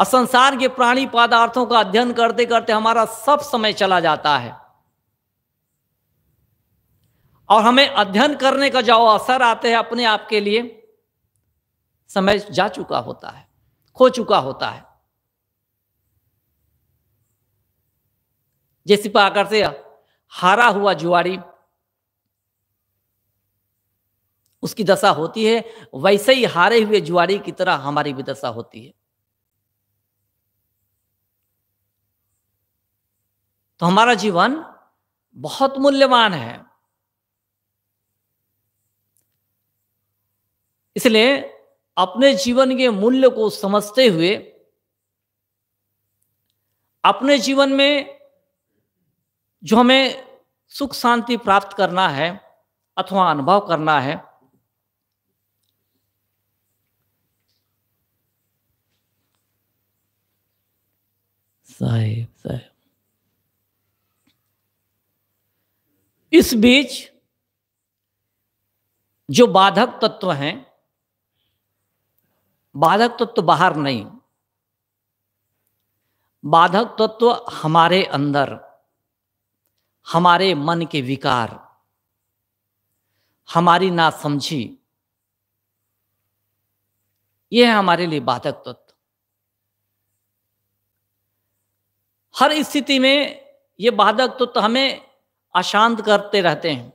और संसार के प्राणी पदार्थों का अध्ययन करते करते हमारा सब समय चला जाता है और हमें अध्ययन करने का जो अवसर आते हैं अपने आप के लिए समय जा चुका होता है खो चुका होता है जैसे पाकर से हारा हुआ जुआरी उसकी दशा होती है वैसे ही हारे हुए जुआरी की तरह हमारी भी दशा होती है तो हमारा जीवन बहुत मूल्यवान है इसलिए अपने जीवन के मूल्य को समझते हुए अपने जीवन में जो हमें सुख शांति प्राप्त करना है अथवा अनुभव करना है साहेब साहेब इस बीच जो बाधक तत्व हैं बाधक तत्व तो बाहर नहीं बाधक तत्व तो हमारे अंदर हमारे मन के विकार हमारी ना समझी यह है हमारे लिए बाधक तत्व हर स्थिति में यह बाधक तत्व तो हमें अशांत करते रहते हैं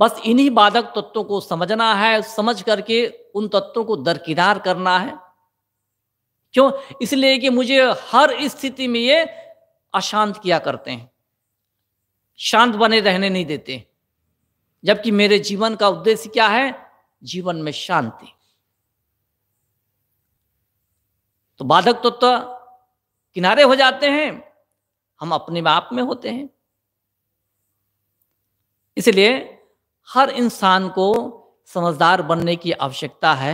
बस इन्हीं बाधक तत्वों को समझना है समझ करके उन तत्वों को दरकिनार करना है क्यों इसलिए कि मुझे हर स्थिति में ये अशांत किया करते हैं शांत बने रहने नहीं देते जबकि मेरे जीवन का उद्देश्य क्या है जीवन में शांति तो बाधक तत्व तो किनारे हो जाते हैं हम अपने आप में होते हैं इसलिए हर इंसान को समझदार बनने की आवश्यकता है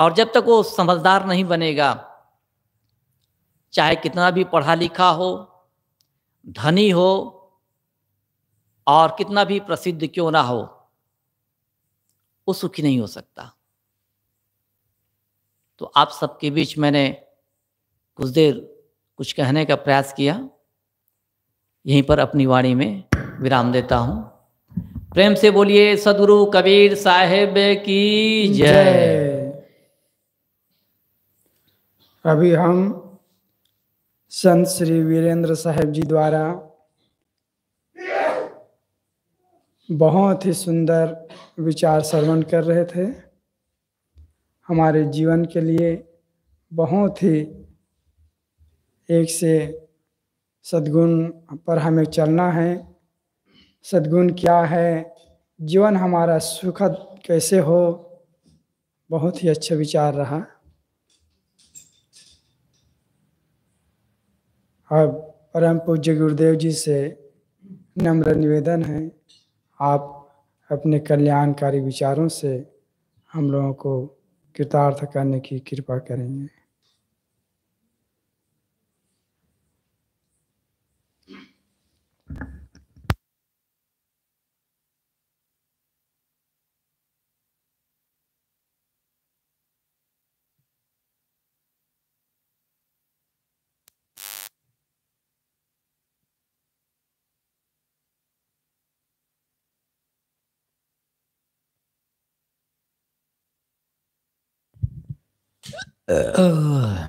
और जब तक वो समझदार नहीं बनेगा चाहे कितना भी पढ़ा लिखा हो धनी हो और कितना भी प्रसिद्ध क्यों ना हो वो सुखी नहीं हो सकता तो आप सबके बीच मैंने कुछ देर कुछ कहने का प्रयास किया यहीं पर अपनी वाणी में विराम देता हूँ प्रेम से बोलिए सदगुरु कबीर साहेब की जय अभी हम संत श्री वीरेंद्र साहेब जी द्वारा बहुत ही सुंदर विचार श्रवण कर रहे थे हमारे जीवन के लिए बहुत ही एक से सद्गुण पर हमें चलना है सद्गुण क्या है जीवन हमारा सुखद कैसे हो बहुत ही अच्छा विचार रहा अब परम पूज्य गुरुदेव जी से नम्र निवेदन है आप अपने कल्याणकारी विचारों से हम लोगों को कृतार्थ करने की कृपा करेंगे uh,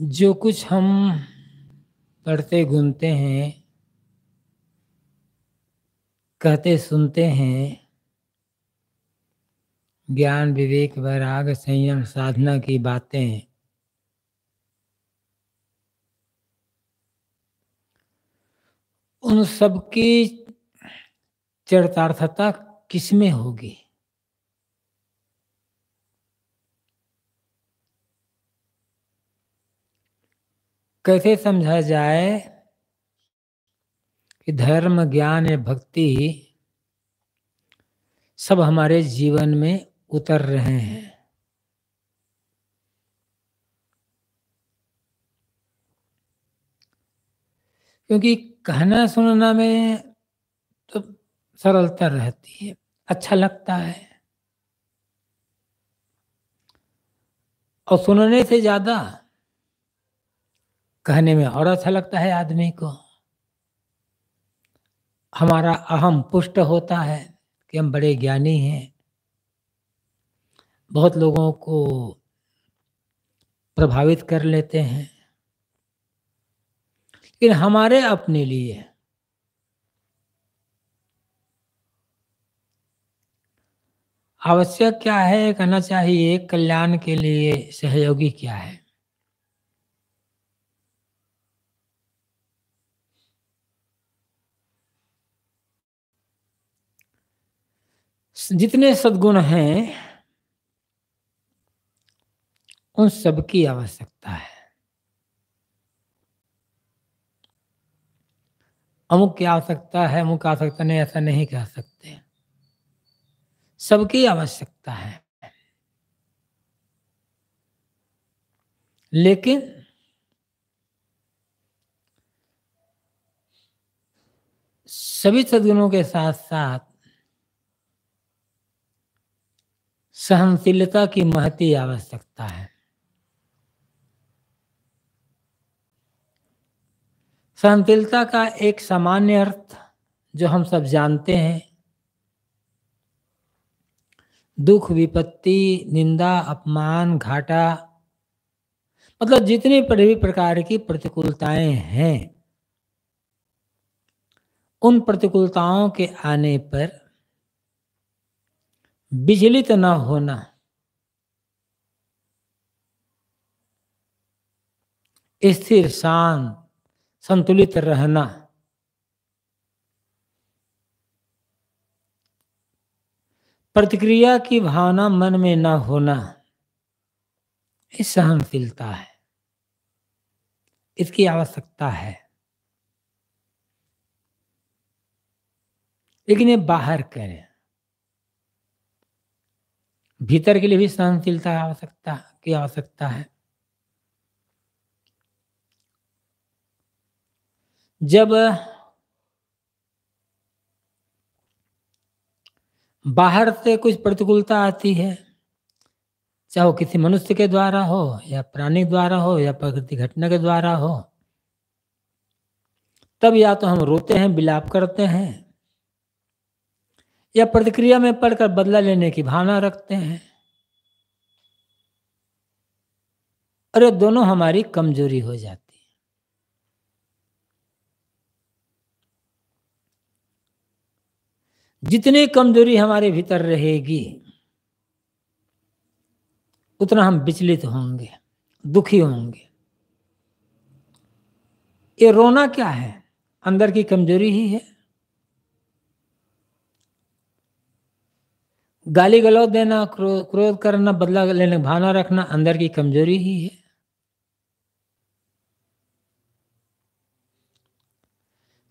जो कुछ हम पढ़ते गुनते हैं कहते सुनते हैं ज्ञान विवेक वैराग संयम साधना की बातें उन सब की चरितार्थता किसमें होगी कैसे समझा जाए कि धर्म ज्ञान या भक्ति सब हमारे जीवन में उतर रहे हैं क्योंकि कहना सुनना में तो सरलता रहती है अच्छा लगता है और सुनने से ज्यादा कहने में और अच्छा लगता है आदमी को हमारा अहम पुष्ट होता है कि हम बड़े ज्ञानी हैं बहुत लोगों को प्रभावित कर लेते हैं लेकिन हमारे अपने लिए आवश्यक क्या है कहना चाहिए कल्याण के लिए सहयोगी क्या है जितने सदगुण हैं उन सब की आवश्यकता है अमुक की आवश्यकता है अमुक आवश्यकता नहीं ऐसा नहीं कह सकते सबकी आवश्यकता है लेकिन सभी सद्गुणों के साथ साथ सहनशीलता की महती आवश्यकता है सहनशीलता का एक सामान्य अर्थ जो हम सब जानते हैं दुख विपत्ति निंदा अपमान घाटा मतलब जितने पर भी प्रकार की प्रतिकूलताएं हैं उन प्रतिकूलताओं के आने पर विचलित तो न होना स्थिर शांत संतुलित रहना प्रतिक्रिया की भावना मन में न होना इस सहनशीलता है इसकी आवश्यकता है लेकिन ये बाहर करें भीतर के लिए भी सहनशीलता आवश्यकता की आवश्यकता है जब बाहर से कुछ प्रतिकूलता आती है चाहे वो किसी मनुष्य के द्वारा हो या प्राणी द्वारा हो या प्रकृति घटना के द्वारा हो तब या तो हम रोते हैं बिलाप करते हैं या प्रतिक्रिया में पढ़कर बदला लेने की भावना रखते हैं और ये दोनों हमारी कमजोरी हो जाती है जितनी कमजोरी हमारे भीतर रहेगी उतना हम विचलित होंगे दुखी होंगे ये रोना क्या है अंदर की कमजोरी ही है गाली गलौज देना क्रो, क्रोध करना बदला लेने भावना रखना अंदर की कमजोरी ही है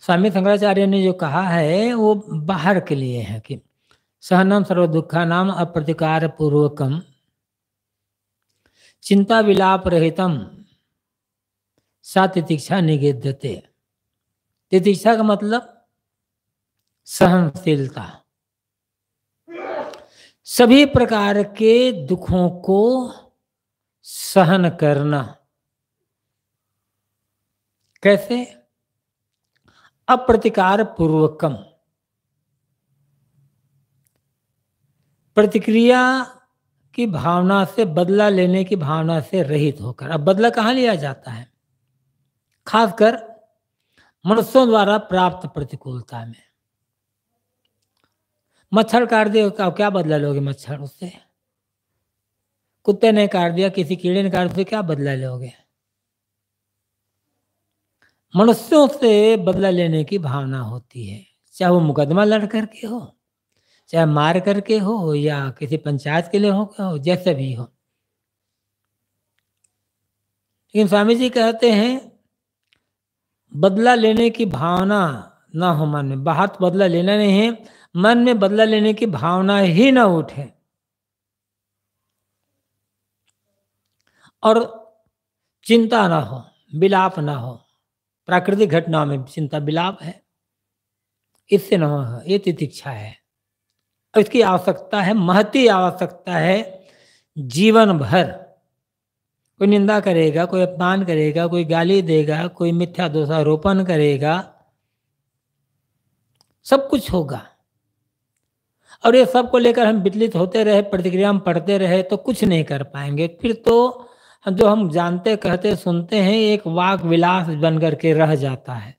स्वामी शंकराचार्य ने जो कहा है वो बाहर के लिए है कि सहनम सर्व दुखा नाम अप्रतिकार पूर्वकम चिंता विलाप रहितम सा तितिक्षा तितिक्षा का मतलब सहनशीलता सभी प्रकार के दुखों को सहन करना कैसे अप्रतिकार पूर्वकम प्रतिक्रिया की भावना से बदला लेने की भावना से रहित होकर अब बदला कहां लिया जाता है खासकर मनुष्यों द्वारा प्राप्त प्रतिकूलता में मच्छर काट दिया क्या बदला लोगे मच्छर उससे कुत्ते ने काट दिया किसी कीड़े ने काट दिया तो क्या बदला लोगे मनुष्यों से बदला लेने की भावना होती है चाहे वो मुकदमा लड़ करके हो चाहे मार करके हो या किसी पंचायत के लिए हो, हो जैसे भी हो लेकिन स्वामी जी कहते हैं बदला लेने की भावना ना हो मन में बाहर बदला लेना नहीं है मन में बदला लेने की भावना ही ना उठे और चिंता ना हो बिलाप ना हो प्राकृतिक घटनाओं में चिंता बिलाप है इससे न हो ये तितिक्षा है और इसकी आवश्यकता है महती आवश्यकता है जीवन भर कोई निंदा करेगा कोई अपमान करेगा कोई गाली देगा कोई मिथ्या दोषारोपण करेगा सब कुछ होगा और ये सब को लेकर हम विचलित होते रहे प्रतिक्रिया में पढ़ते रहे तो कुछ नहीं कर पाएंगे फिर तो जो हम जानते कहते सुनते हैं एक वाक विलास बन करके रह जाता है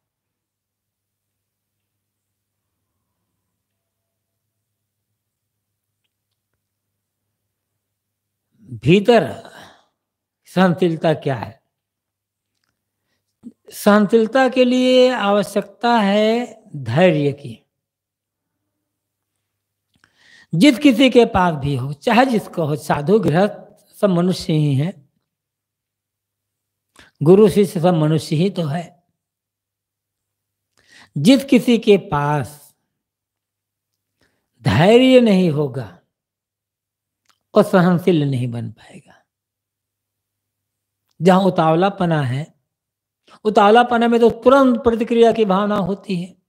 भीतर सहनशीलता क्या है सहनशीलता के लिए आवश्यकता है धैर्य की जिस किसी के पास भी हो चाहे जिसको हो साधु गृह सब मनुष्य ही है गुरु शिष्य सब मनुष्य ही तो है जिस किसी के पास धैर्य नहीं होगा और सहनशील नहीं बन पाएगा जहां उतावलापना है उतावलापना में तो तुरंत प्रतिक्रिया की भावना होती है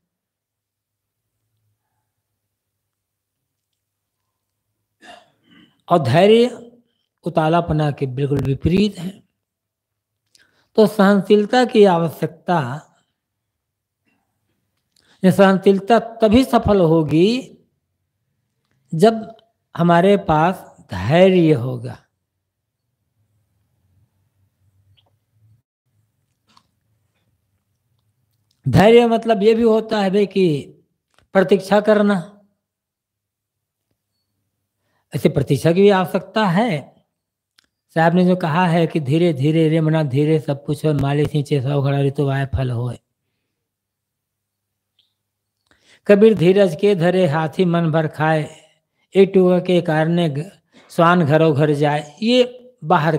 और धैर्य उतालापना के बिल्कुल विपरीत है तो सहनशीलता की आवश्यकता सहनशीलता तभी सफल होगी जब हमारे पास धैर्य होगा धैर्य मतलब ये भी होता है भाई कि प्रतीक्षा करना ऐसे प्रतीक्षा की भी आवश्यकता है साहब ने जो कहा है कि धीरे धीरे रे मना धीरे सब कुछ और माले सींचे सब घड़ा ऋतु आए फल हो कबीर धीरज के धरे हाथी मन भर खाए एक टूका के कारण स्वान घरों घर जाए ये बाहर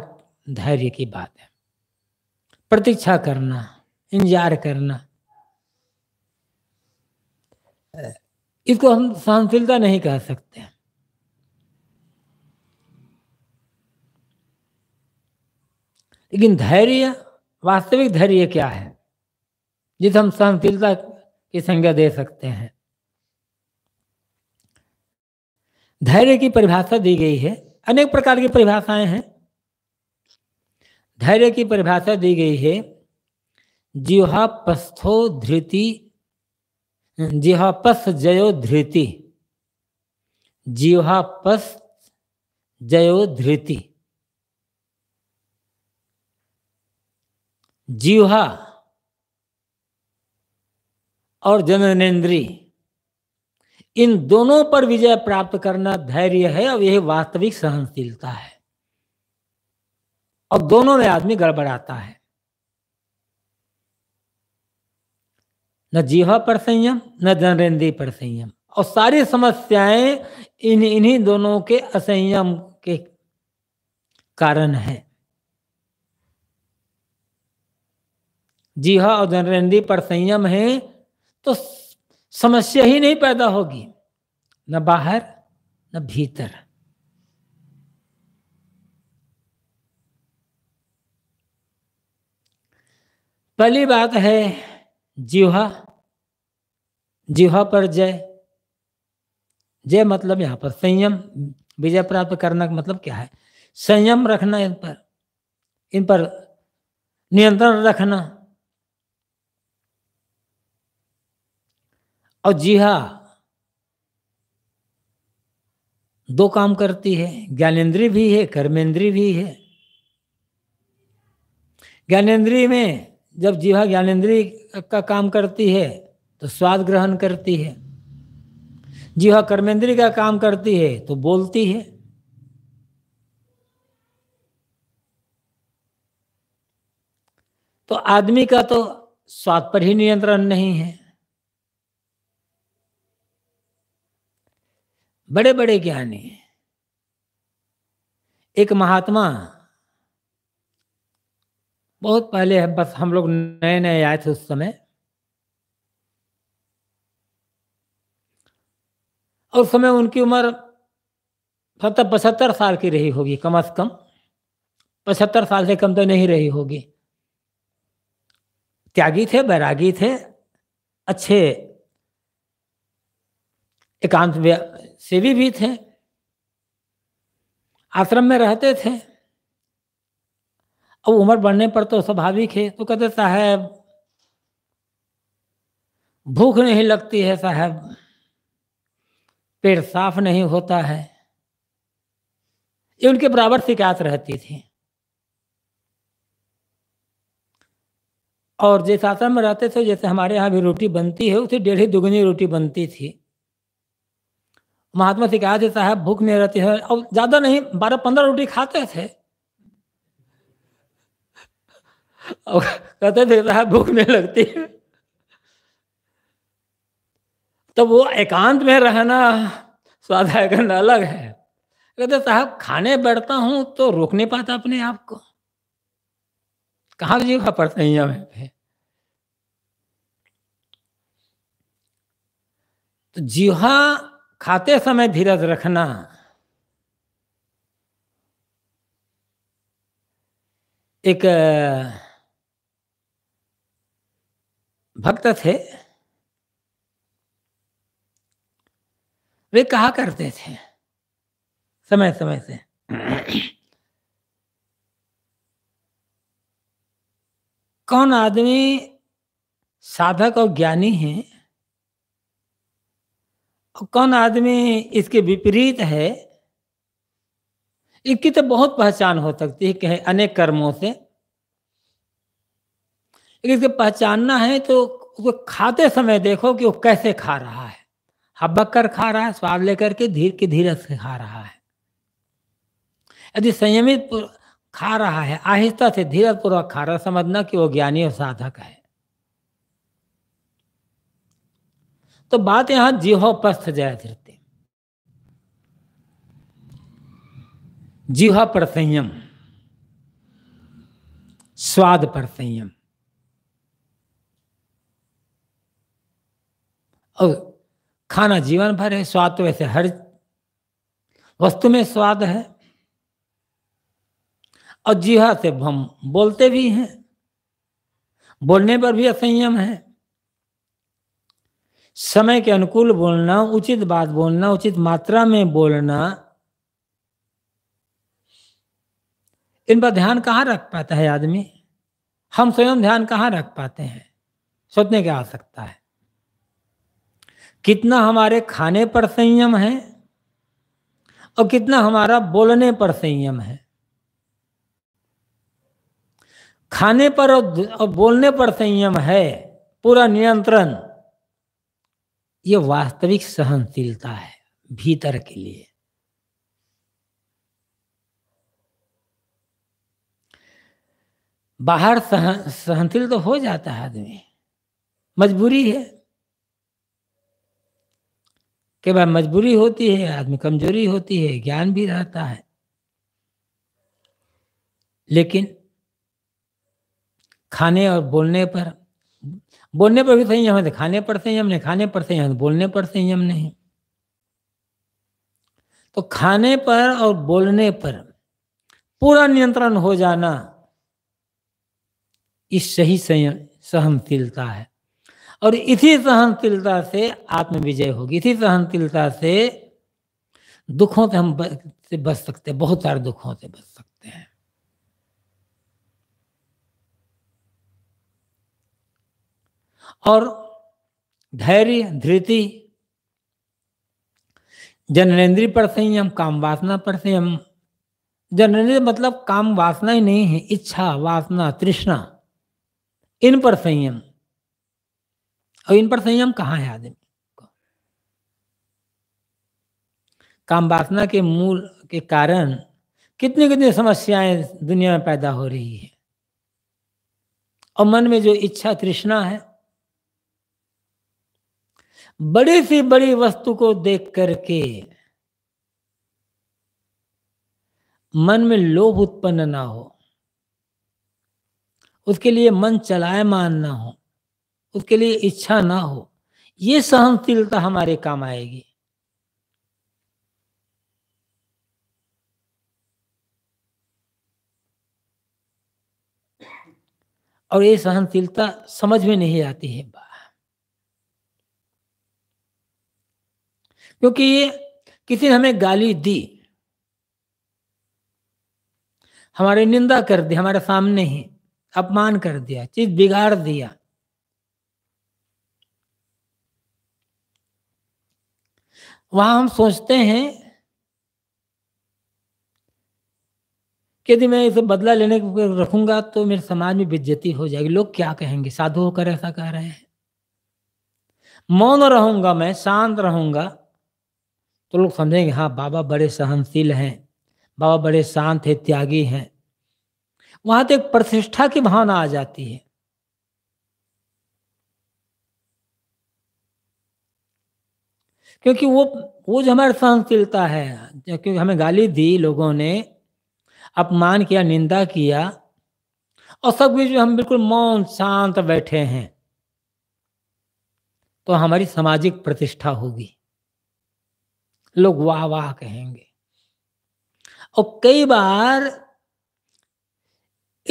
धैर्य की बात है प्रतीक्षा करना इंतजार करना इसको हम सहनशीलता नहीं कह सकते हैं लेकिन धैर्य वास्तविक धैर्य क्या है जिसे हम सहनशीलता की संज्ञा दे सकते हैं धैर्य की परिभाषा दी गई है अनेक प्रकार की परिभाषाएं हैं धैर्य की परिभाषा दी गई है जिहापस्थो धृति जिहापस जयो धृति जिहापस जयो धृति जीवा और जननेन्द्री इन दोनों पर विजय प्राप्त करना धैर्य है और यह वास्तविक सहनशीलता है और दोनों में आदमी गड़बड़ाता है न जीवा पर संयम न जनरेंद्री पर संयम और सारी समस्याएं इन इन्हीं दोनों के असंयम के कारण है जीहा और जनरेंद्री पर संयम है तो समस्या ही नहीं पैदा होगी न बाहर न भीतर पहली बात है जीवा जीवा पर जय जय मतलब यहां पर संयम विजय प्राप्त करना का मतलब क्या है संयम रखना इन पर इन पर नियंत्रण रखना और जिहा दो काम करती है ज्ञानेन्द्रिय भी है कर्मेंद्रिय भी है ज्ञानेन्द्रिय में जब जीवा हाँ ज्ञानेन्द्रिय का काम करती है तो स्वाद ग्रहण करती है जीवा हाँ कर्मेंद्रिय का काम करती है तो बोलती है तो आदमी का तो स्वाद पर ही नियंत्रण नहीं है बड़े बड़े ज्ञानी एक महात्मा बहुत पहले है बस हम लोग नए नए आए थे उस समय और उस समय उनकी उम्र सत्तर पचहत्तर साल की रही होगी कम से कम पचहत्तर साल से कम तो नहीं रही होगी त्यागी थे बैरागी थे अच्छे एकांत सेवी भी थे आश्रम में रहते थे अब उम्र बढ़ने पर तो स्वाभाविक है तो कहते साहब भूख नहीं लगती है साहब पेट साफ नहीं होता है ये उनके बराबर शिकायत रहती थी और जिस आश्रम में रहते थे जैसे हमारे यहाँ भी रोटी बनती है उसे डेढ़ी दुगनी रोटी बनती थी महात्मा से कहा थे साहब भूख नहीं रहते है और ज्यादा नहीं बारह पंद्रह रोटी खाते थे और कहते थे साहब भूख नहीं लगती है तो वो एकांत में रहना स्वाध्याय करना अलग है कहते साहब खाने बैठता हूं तो रोक नहीं पाता अपने आप को कहा जीवा पड़ता है हमें तो जीवा खाते समय धीरज रखना एक भक्त थे वे कहा करते थे समय समय से कौन आदमी साधक और ज्ञानी है और कौन आदमी इसके विपरीत है इसकी तो बहुत पहचान हो सकती है अनेक कर्मों से इसके पहचानना है तो उसको खाते समय देखो कि वो कैसे खा रहा है हबक कर खा रहा है स्वाद लेकर के धीरे के धीरे से खा रहा है यदि संयमित खा रहा है आहिस्ता से धीरज पूर्वक खा रहा समझना कि वो ज्ञानी और साधक है तो बात यहां जीहोपस्थ जाया करते जीवा पर संयम स्वाद पर संयम और खाना जीवन भर है स्वाद तो वैसे हर वस्तु में स्वाद है और जीवा से हम बोलते भी हैं बोलने पर भी असंयम है समय के अनुकूल बोलना उचित बात बोलना उचित मात्रा में बोलना इन पर ध्यान कहाँ रख पाता है आदमी हम स्वयं ध्यान कहाँ रख पाते हैं सोचने की आवश्यकता है कितना हमारे खाने पर संयम है और कितना हमारा बोलने पर संयम है खाने पर और बोलने पर संयम है पूरा नियंत्रण ये वास्तविक सहनशीलता है भीतर के लिए बाहर सहन सहनशील तो हो जाता है आदमी मजबूरी है के बाद मजबूरी होती है आदमी कमजोरी होती है ज्ञान भी रहता है लेकिन खाने और बोलने पर बोलने पर भी संयम है तो खाने पर संयम नहीं खाने पर संयम है तो बोलने पर संयम नहीं तो खाने पर और बोलने पर पूरा नियंत्रण हो जाना इस सही संयम सहनशीलता है और इसी सहनशीलता से आत्म विजय होगी इसी सहनशीलता से दुखों से हम बच, से बच सकते बहुत सारे दुखों से बच सकते और धैर्य धृति जननेन्द्रीय पर संयम काम वासना पर संयम जननेन्द्रीय मतलब काम वासना ही नहीं है इच्छा वासना तृष्णा इन पर संयम और इन पर संयम कहाँ है आदमी काम वासना के मूल के कारण कितनी कितनी समस्याएं दुनिया में पैदा हो रही है और मन में जो इच्छा तृष्णा है बड़ी सी बड़ी वस्तु को देख करके मन में लोभ उत्पन्न ना हो उसके लिए मन चलायमान ना हो उसके लिए इच्छा ना हो ये सहनशीलता हमारे काम आएगी और ये सहनशीलता समझ में नहीं आती है बात क्योंकि ये किसी ने हमें गाली दी हमारी निंदा कर दी हमारे सामने ही अपमान कर दिया चीज बिगाड़ दिया वहां हम सोचते हैं कि यदि मैं इसे बदला लेने रखूंगा तो मेरे समाज में बेज्जती हो जाएगी लोग क्या कहेंगे साधु होकर ऐसा कह रहे हैं मौन रहूंगा मैं शांत रहूंगा तो लोग समझेंगे हाँ बाबा बड़े सहनशील हैं बाबा बड़े शांत है त्यागी हैं वहां तो एक प्रतिष्ठा की भावना आ जाती है क्योंकि वो वो जो हमारी सहनशीलता है क्योंकि हमें गाली दी लोगों ने अपमान किया निंदा किया और सब कुछ जो हम बिल्कुल मौन शांत बैठे हैं तो हमारी सामाजिक प्रतिष्ठा होगी लोग वाह वाह कहेंगे और कई बार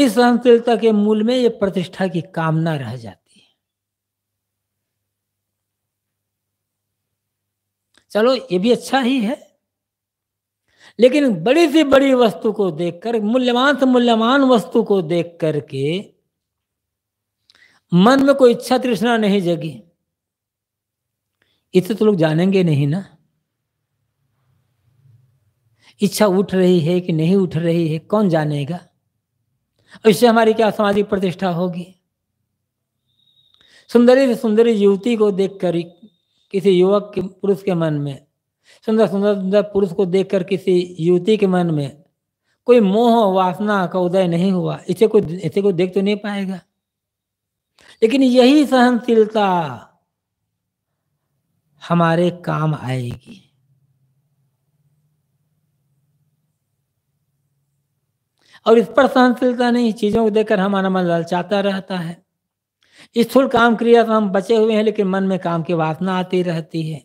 इस सहनशीलता के मूल में ये प्रतिष्ठा की कामना रह जाती है चलो ये भी अच्छा ही है लेकिन बड़ी से बड़ी वस्तु को देखकर मूल्यवान से मूल्यवान वस्तु को देख करके मन में कोई इच्छा तृष्णा नहीं जगी इसे तो लोग जानेंगे नहीं ना इच्छा उठ रही है कि नहीं उठ रही है कौन जानेगा इससे हमारी क्या सामाजिक प्रतिष्ठा होगी सुंदरी से सुंदरी युवती को देखकर किसी युवक के पुरुष के मन में सुंदर सुंदर सुंदर पुरुष को देखकर किसी युवती के मन में कोई मोह वासना का उदय नहीं हुआ इसे कोई इसे कोई देख तो नहीं पाएगा लेकिन यही सहनशीलता हमारे काम आएगी और इस पर सहनशीलता नहीं चीज़ों को देखकर हमारा मन ललचाता रहता है स्थूल काम क्रिया से हम बचे हुए हैं लेकिन मन में काम की वासना आती रहती है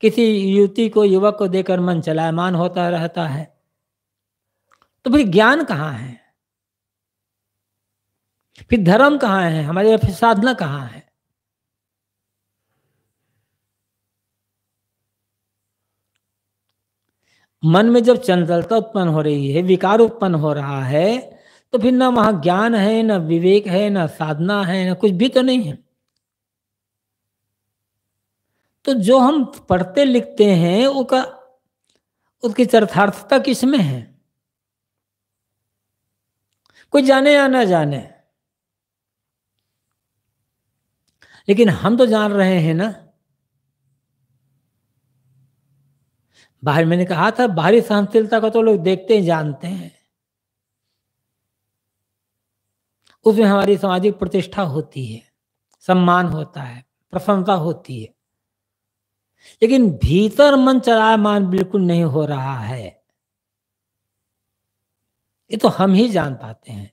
किसी युवती को युवक को देखकर मन चलायमान होता रहता है तो फिर ज्ञान कहाँ है फिर धर्म कहाँ है हमारे साधना कहाँ है मन में जब चंचलता उत्पन्न हो रही है विकार उत्पन्न हो रहा है तो फिर ना वहां ज्ञान है ना विवेक है ना साधना है ना कुछ भी तो नहीं है तो जो हम पढ़ते लिखते हैं वो का उसकी चरथार्थता किसमें है कोई जाने या ना जाने लेकिन हम तो जान रहे हैं ना बाहर मैंने कहा हाँ, था बाहरी सहनशीलता को तो लोग देखते ही जानते हैं उसमें हमारी सामाजिक प्रतिष्ठा होती है सम्मान होता है प्रसन्नता होती है लेकिन भीतर मन चलायमान बिल्कुल नहीं हो रहा है ये तो हम ही जान पाते हैं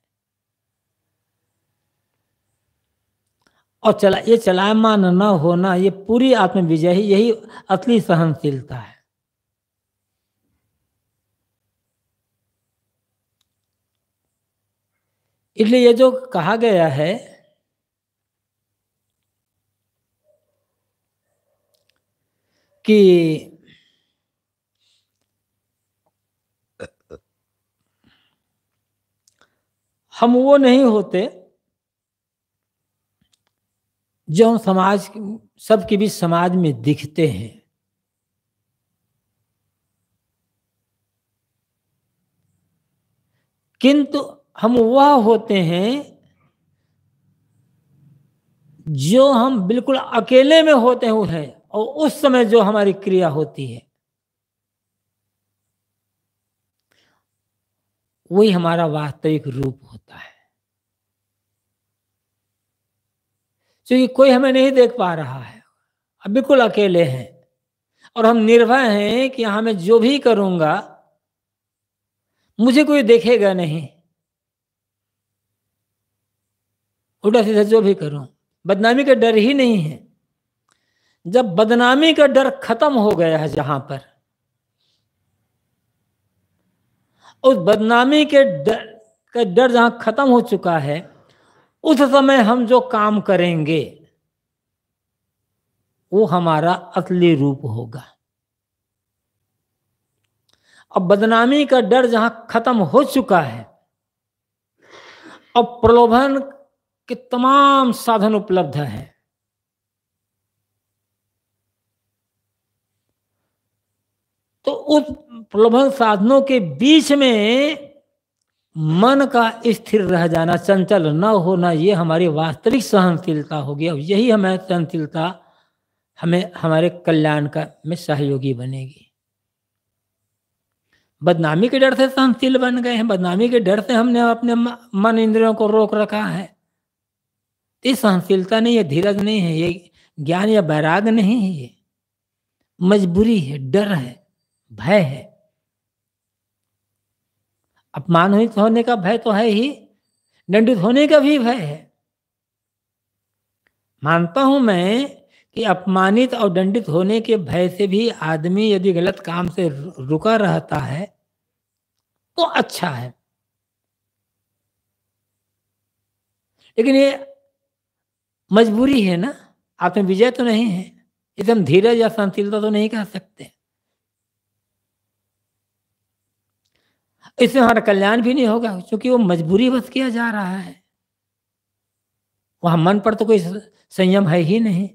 और चला ये चलायमान न होना ये पूरी आत्मविजय ही यही असली सहनशीलता है इसलिए ये जो कहा गया है कि हम वो नहीं होते जो हम समाज सबके बीच समाज में दिखते हैं किंतु हम वह होते हैं जो हम बिल्कुल अकेले में होते हुए हैं और उस समय जो हमारी क्रिया होती है वही हमारा वास्तविक रूप होता है क्योंकि कोई हमें नहीं देख पा रहा है अब बिल्कुल अकेले हैं और हम निर्भय हैं कि यहां मैं जो भी करूंगा मुझे कोई देखेगा नहीं उल्टा सीधा जो भी करूं बदनामी का डर ही नहीं है जब बदनामी का डर खत्म हो गया है जहां पर उस बदनामी के डर का डर जहां खत्म हो चुका है उस समय हम जो काम करेंगे वो हमारा असली रूप होगा अब बदनामी का डर जहां खत्म हो चुका है अब प्रलोभन के तमाम साधन उपलब्ध हैं तो उस प्रलोभन साधनों के बीच में मन का स्थिर रह जाना चंचल न होना ये हमारी वास्तविक सहनशीलता होगी और यही हमारी सहनशीलता हमें हमारे कल्याण का में सहयोगी बनेगी बदनामी के डर से सहनशील बन गए हैं बदनामी के डर से हमने अपने मन इंद्रियों को रोक रखा है ये सहनशीलता नहीं है धीरज नहीं है ये ज्ञान या वैराग नहीं है ये मजबूरी है डर है भय है अपमानित होने का भय तो है ही दंडित होने का भी भय है मानता हूं मैं कि अपमानित और दंडित होने के भय से भी आदमी यदि गलत काम से रुका रहता है तो अच्छा है लेकिन ये मजबूरी है ना आप में विजय तो नहीं है इसे हम धीरज या शांतिलता तो नहीं कह सकते इससे हमारा कल्याण भी नहीं होगा क्योंकि वो मजबूरी बस किया जा रहा है वहां मन पर तो कोई संयम है ही नहीं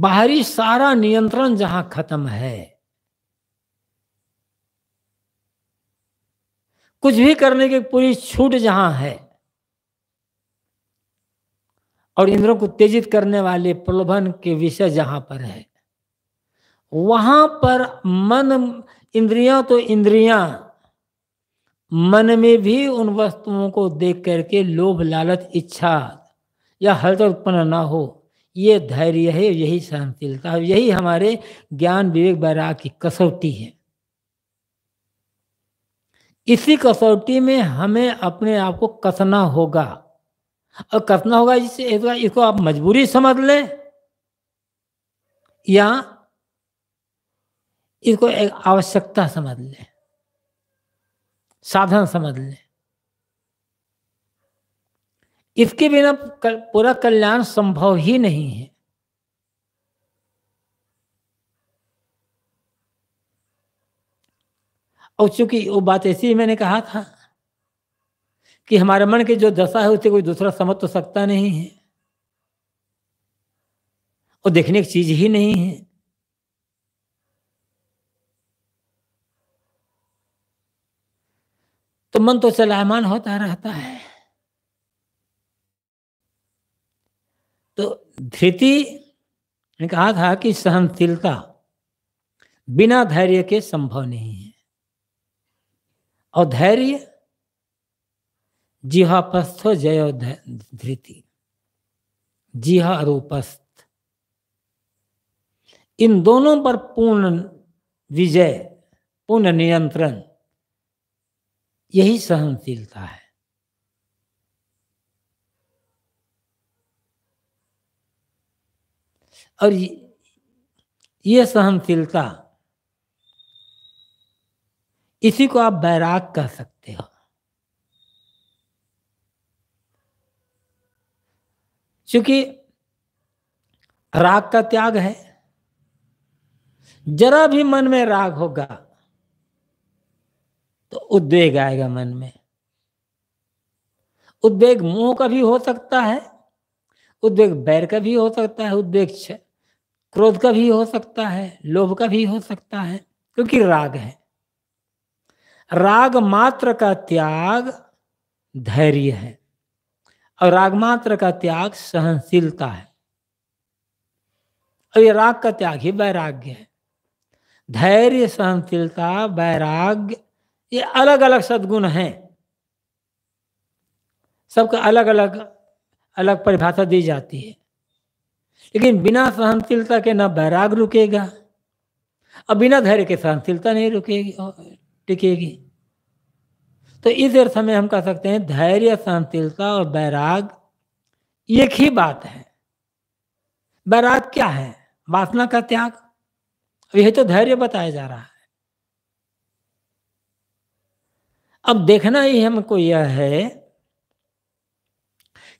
बाहरी सारा नियंत्रण जहां खत्म है कुछ भी करने की पूरी छूट जहां है और इंद्रों को तेजित करने वाले प्रलोभन के विषय जहां पर है वहां पर मन इंद्रियां तो इंद्रियां मन में भी उन वस्तुओं को देख करके लोभ लालच इच्छा या हलचल उत्पन्न ना हो ये धैर्य है यही सहनशीलता है यही हमारे ज्ञान विवेक बैराग की कसौटी है इसी कसौटी में हमें अपने आप को कसना होगा और करना होगा जिससे एक बार इसको आप मजबूरी समझ ले या इसको एक आवश्यकता समझ ले साधन समझ ले इसके बिना पूरा कल्याण संभव ही नहीं है और चूंकि वो बात ऐसी मैंने कहा था कि हमारे मन की जो दशा है उसे कोई दूसरा समझ तो सकता नहीं है और देखने की चीज ही नहीं है तो मन तो चलायमान होता रहता है तो धृति ने कहा था कि सहनशीलता बिना धैर्य के संभव नहीं है और धैर्य हो जय धृति जिहा रूपस्थ इन दोनों पर पूर्ण विजय पूर्ण नियंत्रण यही सहनशीलता है और ये सहनशीलता इसी को आप बैराग कह सकते क्योंकि राग का त्याग है जरा भी मन में राग होगा तो उद्वेग आएगा मन में उद्वेग मोह का भी हो सकता है उद्वेग बैर का भी हो सकता है उद्वेग क्रोध का भी हो सकता है लोभ का भी हो सकता है क्योंकि राग है राग मात्र का त्याग धैर्य है और राग मात्र का त्याग सहनशीलता है और ये राग का त्याग ही वैराग्य है धैर्य सहनशीलता वैराग्य ये अलग अलग सद्गुण हैं सबका अलग अलग अलग परिभाषा दी जाती है लेकिन बिना सहनशीलता के ना वैराग रुकेगा और बिना धैर्य के सहनशीलता नहीं रुकेगी टिकेगी तो इस अर्थ में हम कह सकते हैं धैर्य सहनशीलता और बैराग एक ही बात है बैराग क्या है वासना का त्याग यही तो धैर्य बताया जा रहा है अब देखना ही हमको यह है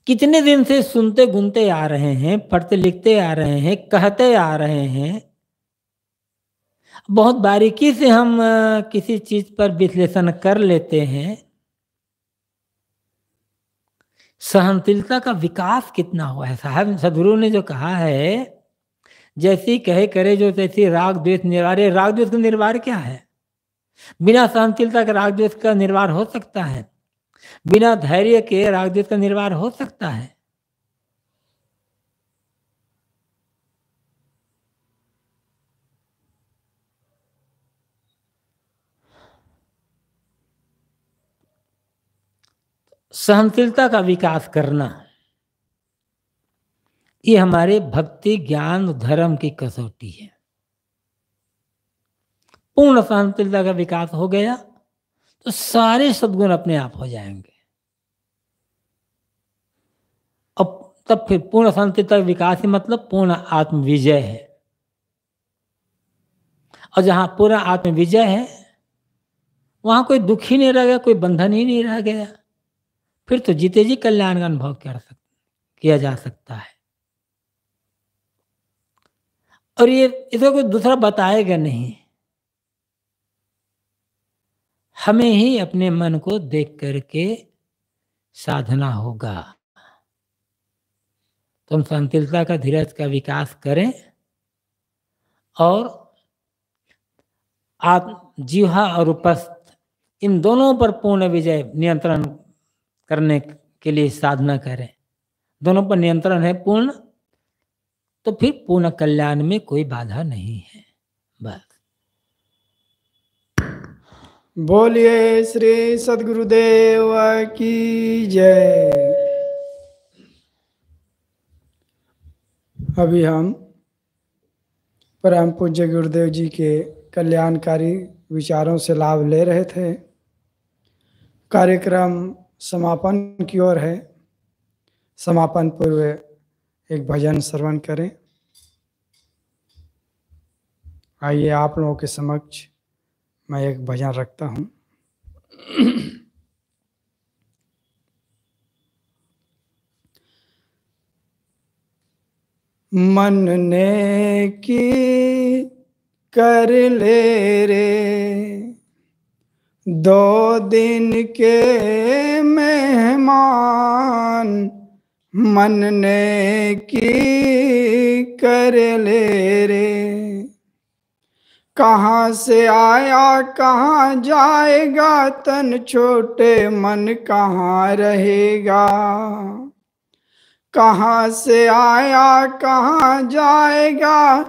कितने दिन से सुनते गुनते आ रहे हैं पढ़ते लिखते आ रहे हैं कहते आ रहे हैं बहुत बारीकी से हम किसी चीज पर विश्लेषण कर लेते हैं सहनशीलता का विकास कितना हुआ है साहब सदगुरु ने जो कहा है जैसी कहे करे जो तैसी राग द्वेष निर्वार राग द्वेष का निर्वार क्या है बिना सहनशीलता के राग द्वेष का निर्वार हो सकता है बिना धैर्य के राग द्वेष का निर्वार हो सकता है सहनशीलता का विकास करना ये हमारे भक्ति ज्ञान धर्म की कसौटी है पूर्ण सहनशीलता का विकास हो गया तो सारे सदगुण अपने आप हो जाएंगे अब तब फिर पूर्ण सहनशीलता का विकास ही मतलब पूर्ण आत्मविजय है और जहां पूरा आत्मविजय है वहां कोई दुख ही नहीं रह गया कोई बंधन ही नहीं रह गया फिर तो जीते जी कल्याण का अनुभव कर सकते किया जा सकता है और ये इसको कोई दूसरा बताएगा नहीं हमें ही अपने मन को देख करके साधना होगा तो हम संतिलता का धीरज का विकास करें और आप जीवा और उपस्थ इन दोनों पर पूर्ण विजय नियंत्रण करने के लिए साधना करें दोनों पर नियंत्रण है पूर्ण तो फिर पूर्ण कल्याण में कोई बाधा नहीं है बस बोलिए श्री सदगुरुदेव की जय अभी हम परम पूज्य गुरुदेव जी के कल्याणकारी विचारों से लाभ ले रहे थे कार्यक्रम समापन की ओर है समापन पूर्व एक भजन श्रवण करें आइए आप लोगों के समक्ष मैं एक भजन रखता हूँ मन ने की कर ले रे दो दिन के मेहमान मन ने की कर ले रे कहाँ से आया कहाँ जाएगा तन छोटे मन कहाँ रहेगा कहाँ से आया कहाँ जाएगा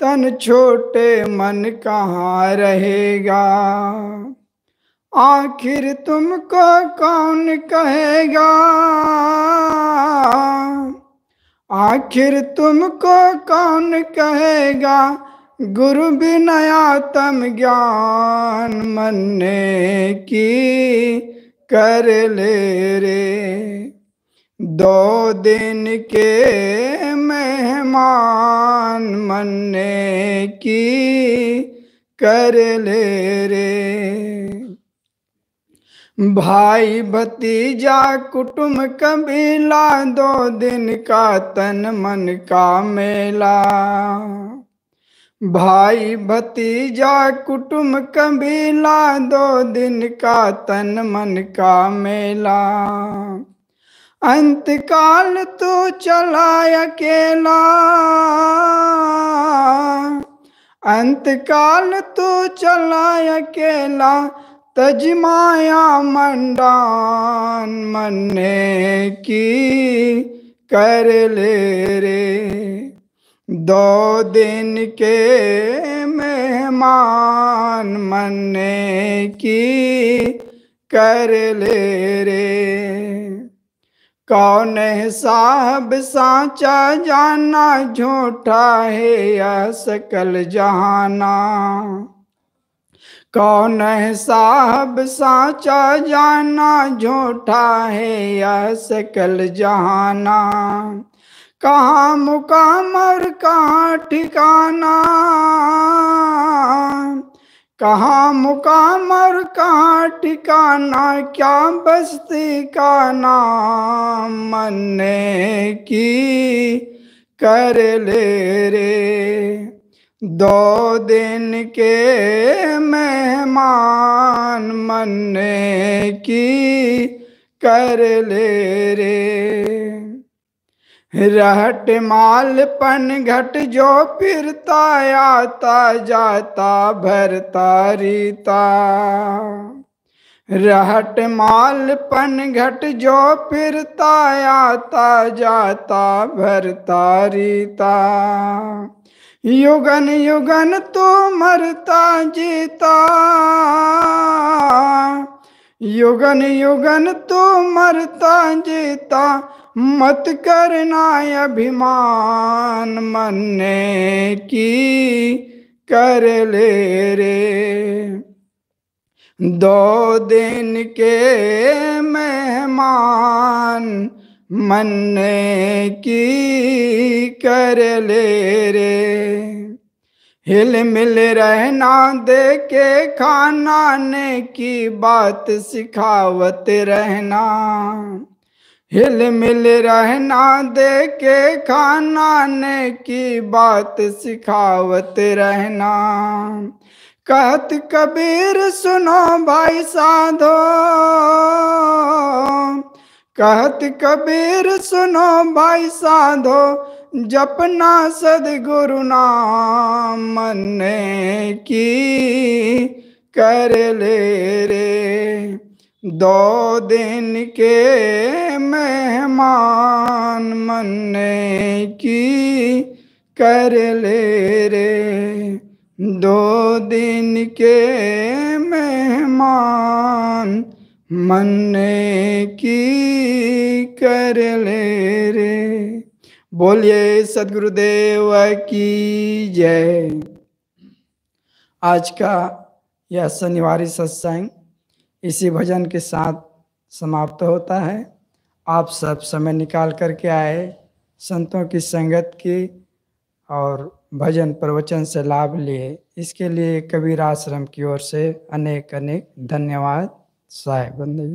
तन छोटे मन कहाँ रहेगा आखिर तुमको कौन कहेगा आखिर तुमको कौन कहेगा गुरु तम ज्ञान मन की कर ले रे दो दिन के मेहमान मन की कर ले रे भाई भतीजा कुटुम कबीला दो दिन का तन मन का मेला भाई भतीजा कुटुम कबीला दो दिन का तन मन का मेला अंतकाल तू चला अकेला अंतकाल तू चला अकेला तज माया मंडान मन्ने की कर ले रे दो दिन के मेहमान मने की कर ले रे कौन साहब साचा जाना झूठा है या सकल जहाना कौन साहब साचा जाना झूठा है यह सकल जहाना कहाँ मुकाम और कहाँ ठिकाना कहाँ मुकाम और कहाँ ठिकाना क्या बस्ती का नाम मन की कर ले रे दो दिन के मेहमान मनने की कर ले रे रहट माल पन घट जो फिरता आता जाता भरता रीता रहट माल पन घट जो फिरता आता जाता भरता रीता युगन युगन तू मरता जीता युगन युगन तू मरता जीता मत करना अभिमान मने की कर ले रे दो दिन के मेहमान मन की कर ले रे हिल मिल रहना दे के खाना ने की बात सिखावत रहना हिल मिल रहना दे के खाना ने की बात सिखावत रहना कहत कबीर सुनो भाई साधो कहत कबीर सुनो भाई साधो जपना सदगुरु नाम मन की कर ले रे दो दिन के मेहमान मन की कर ले रे दो दिन के मेहमान मन की कर ले रे बोलिए सदगुरुदेव की जय आज का यह शनिवार सत्संग इसी भजन के साथ समाप्त होता है आप सब समय निकाल करके आए संतों की संगत की और भजन प्रवचन से लाभ लिए इसके लिए कबीर आश्रम की ओर से अनेक अनेक धन्यवाद ใส่วันนี้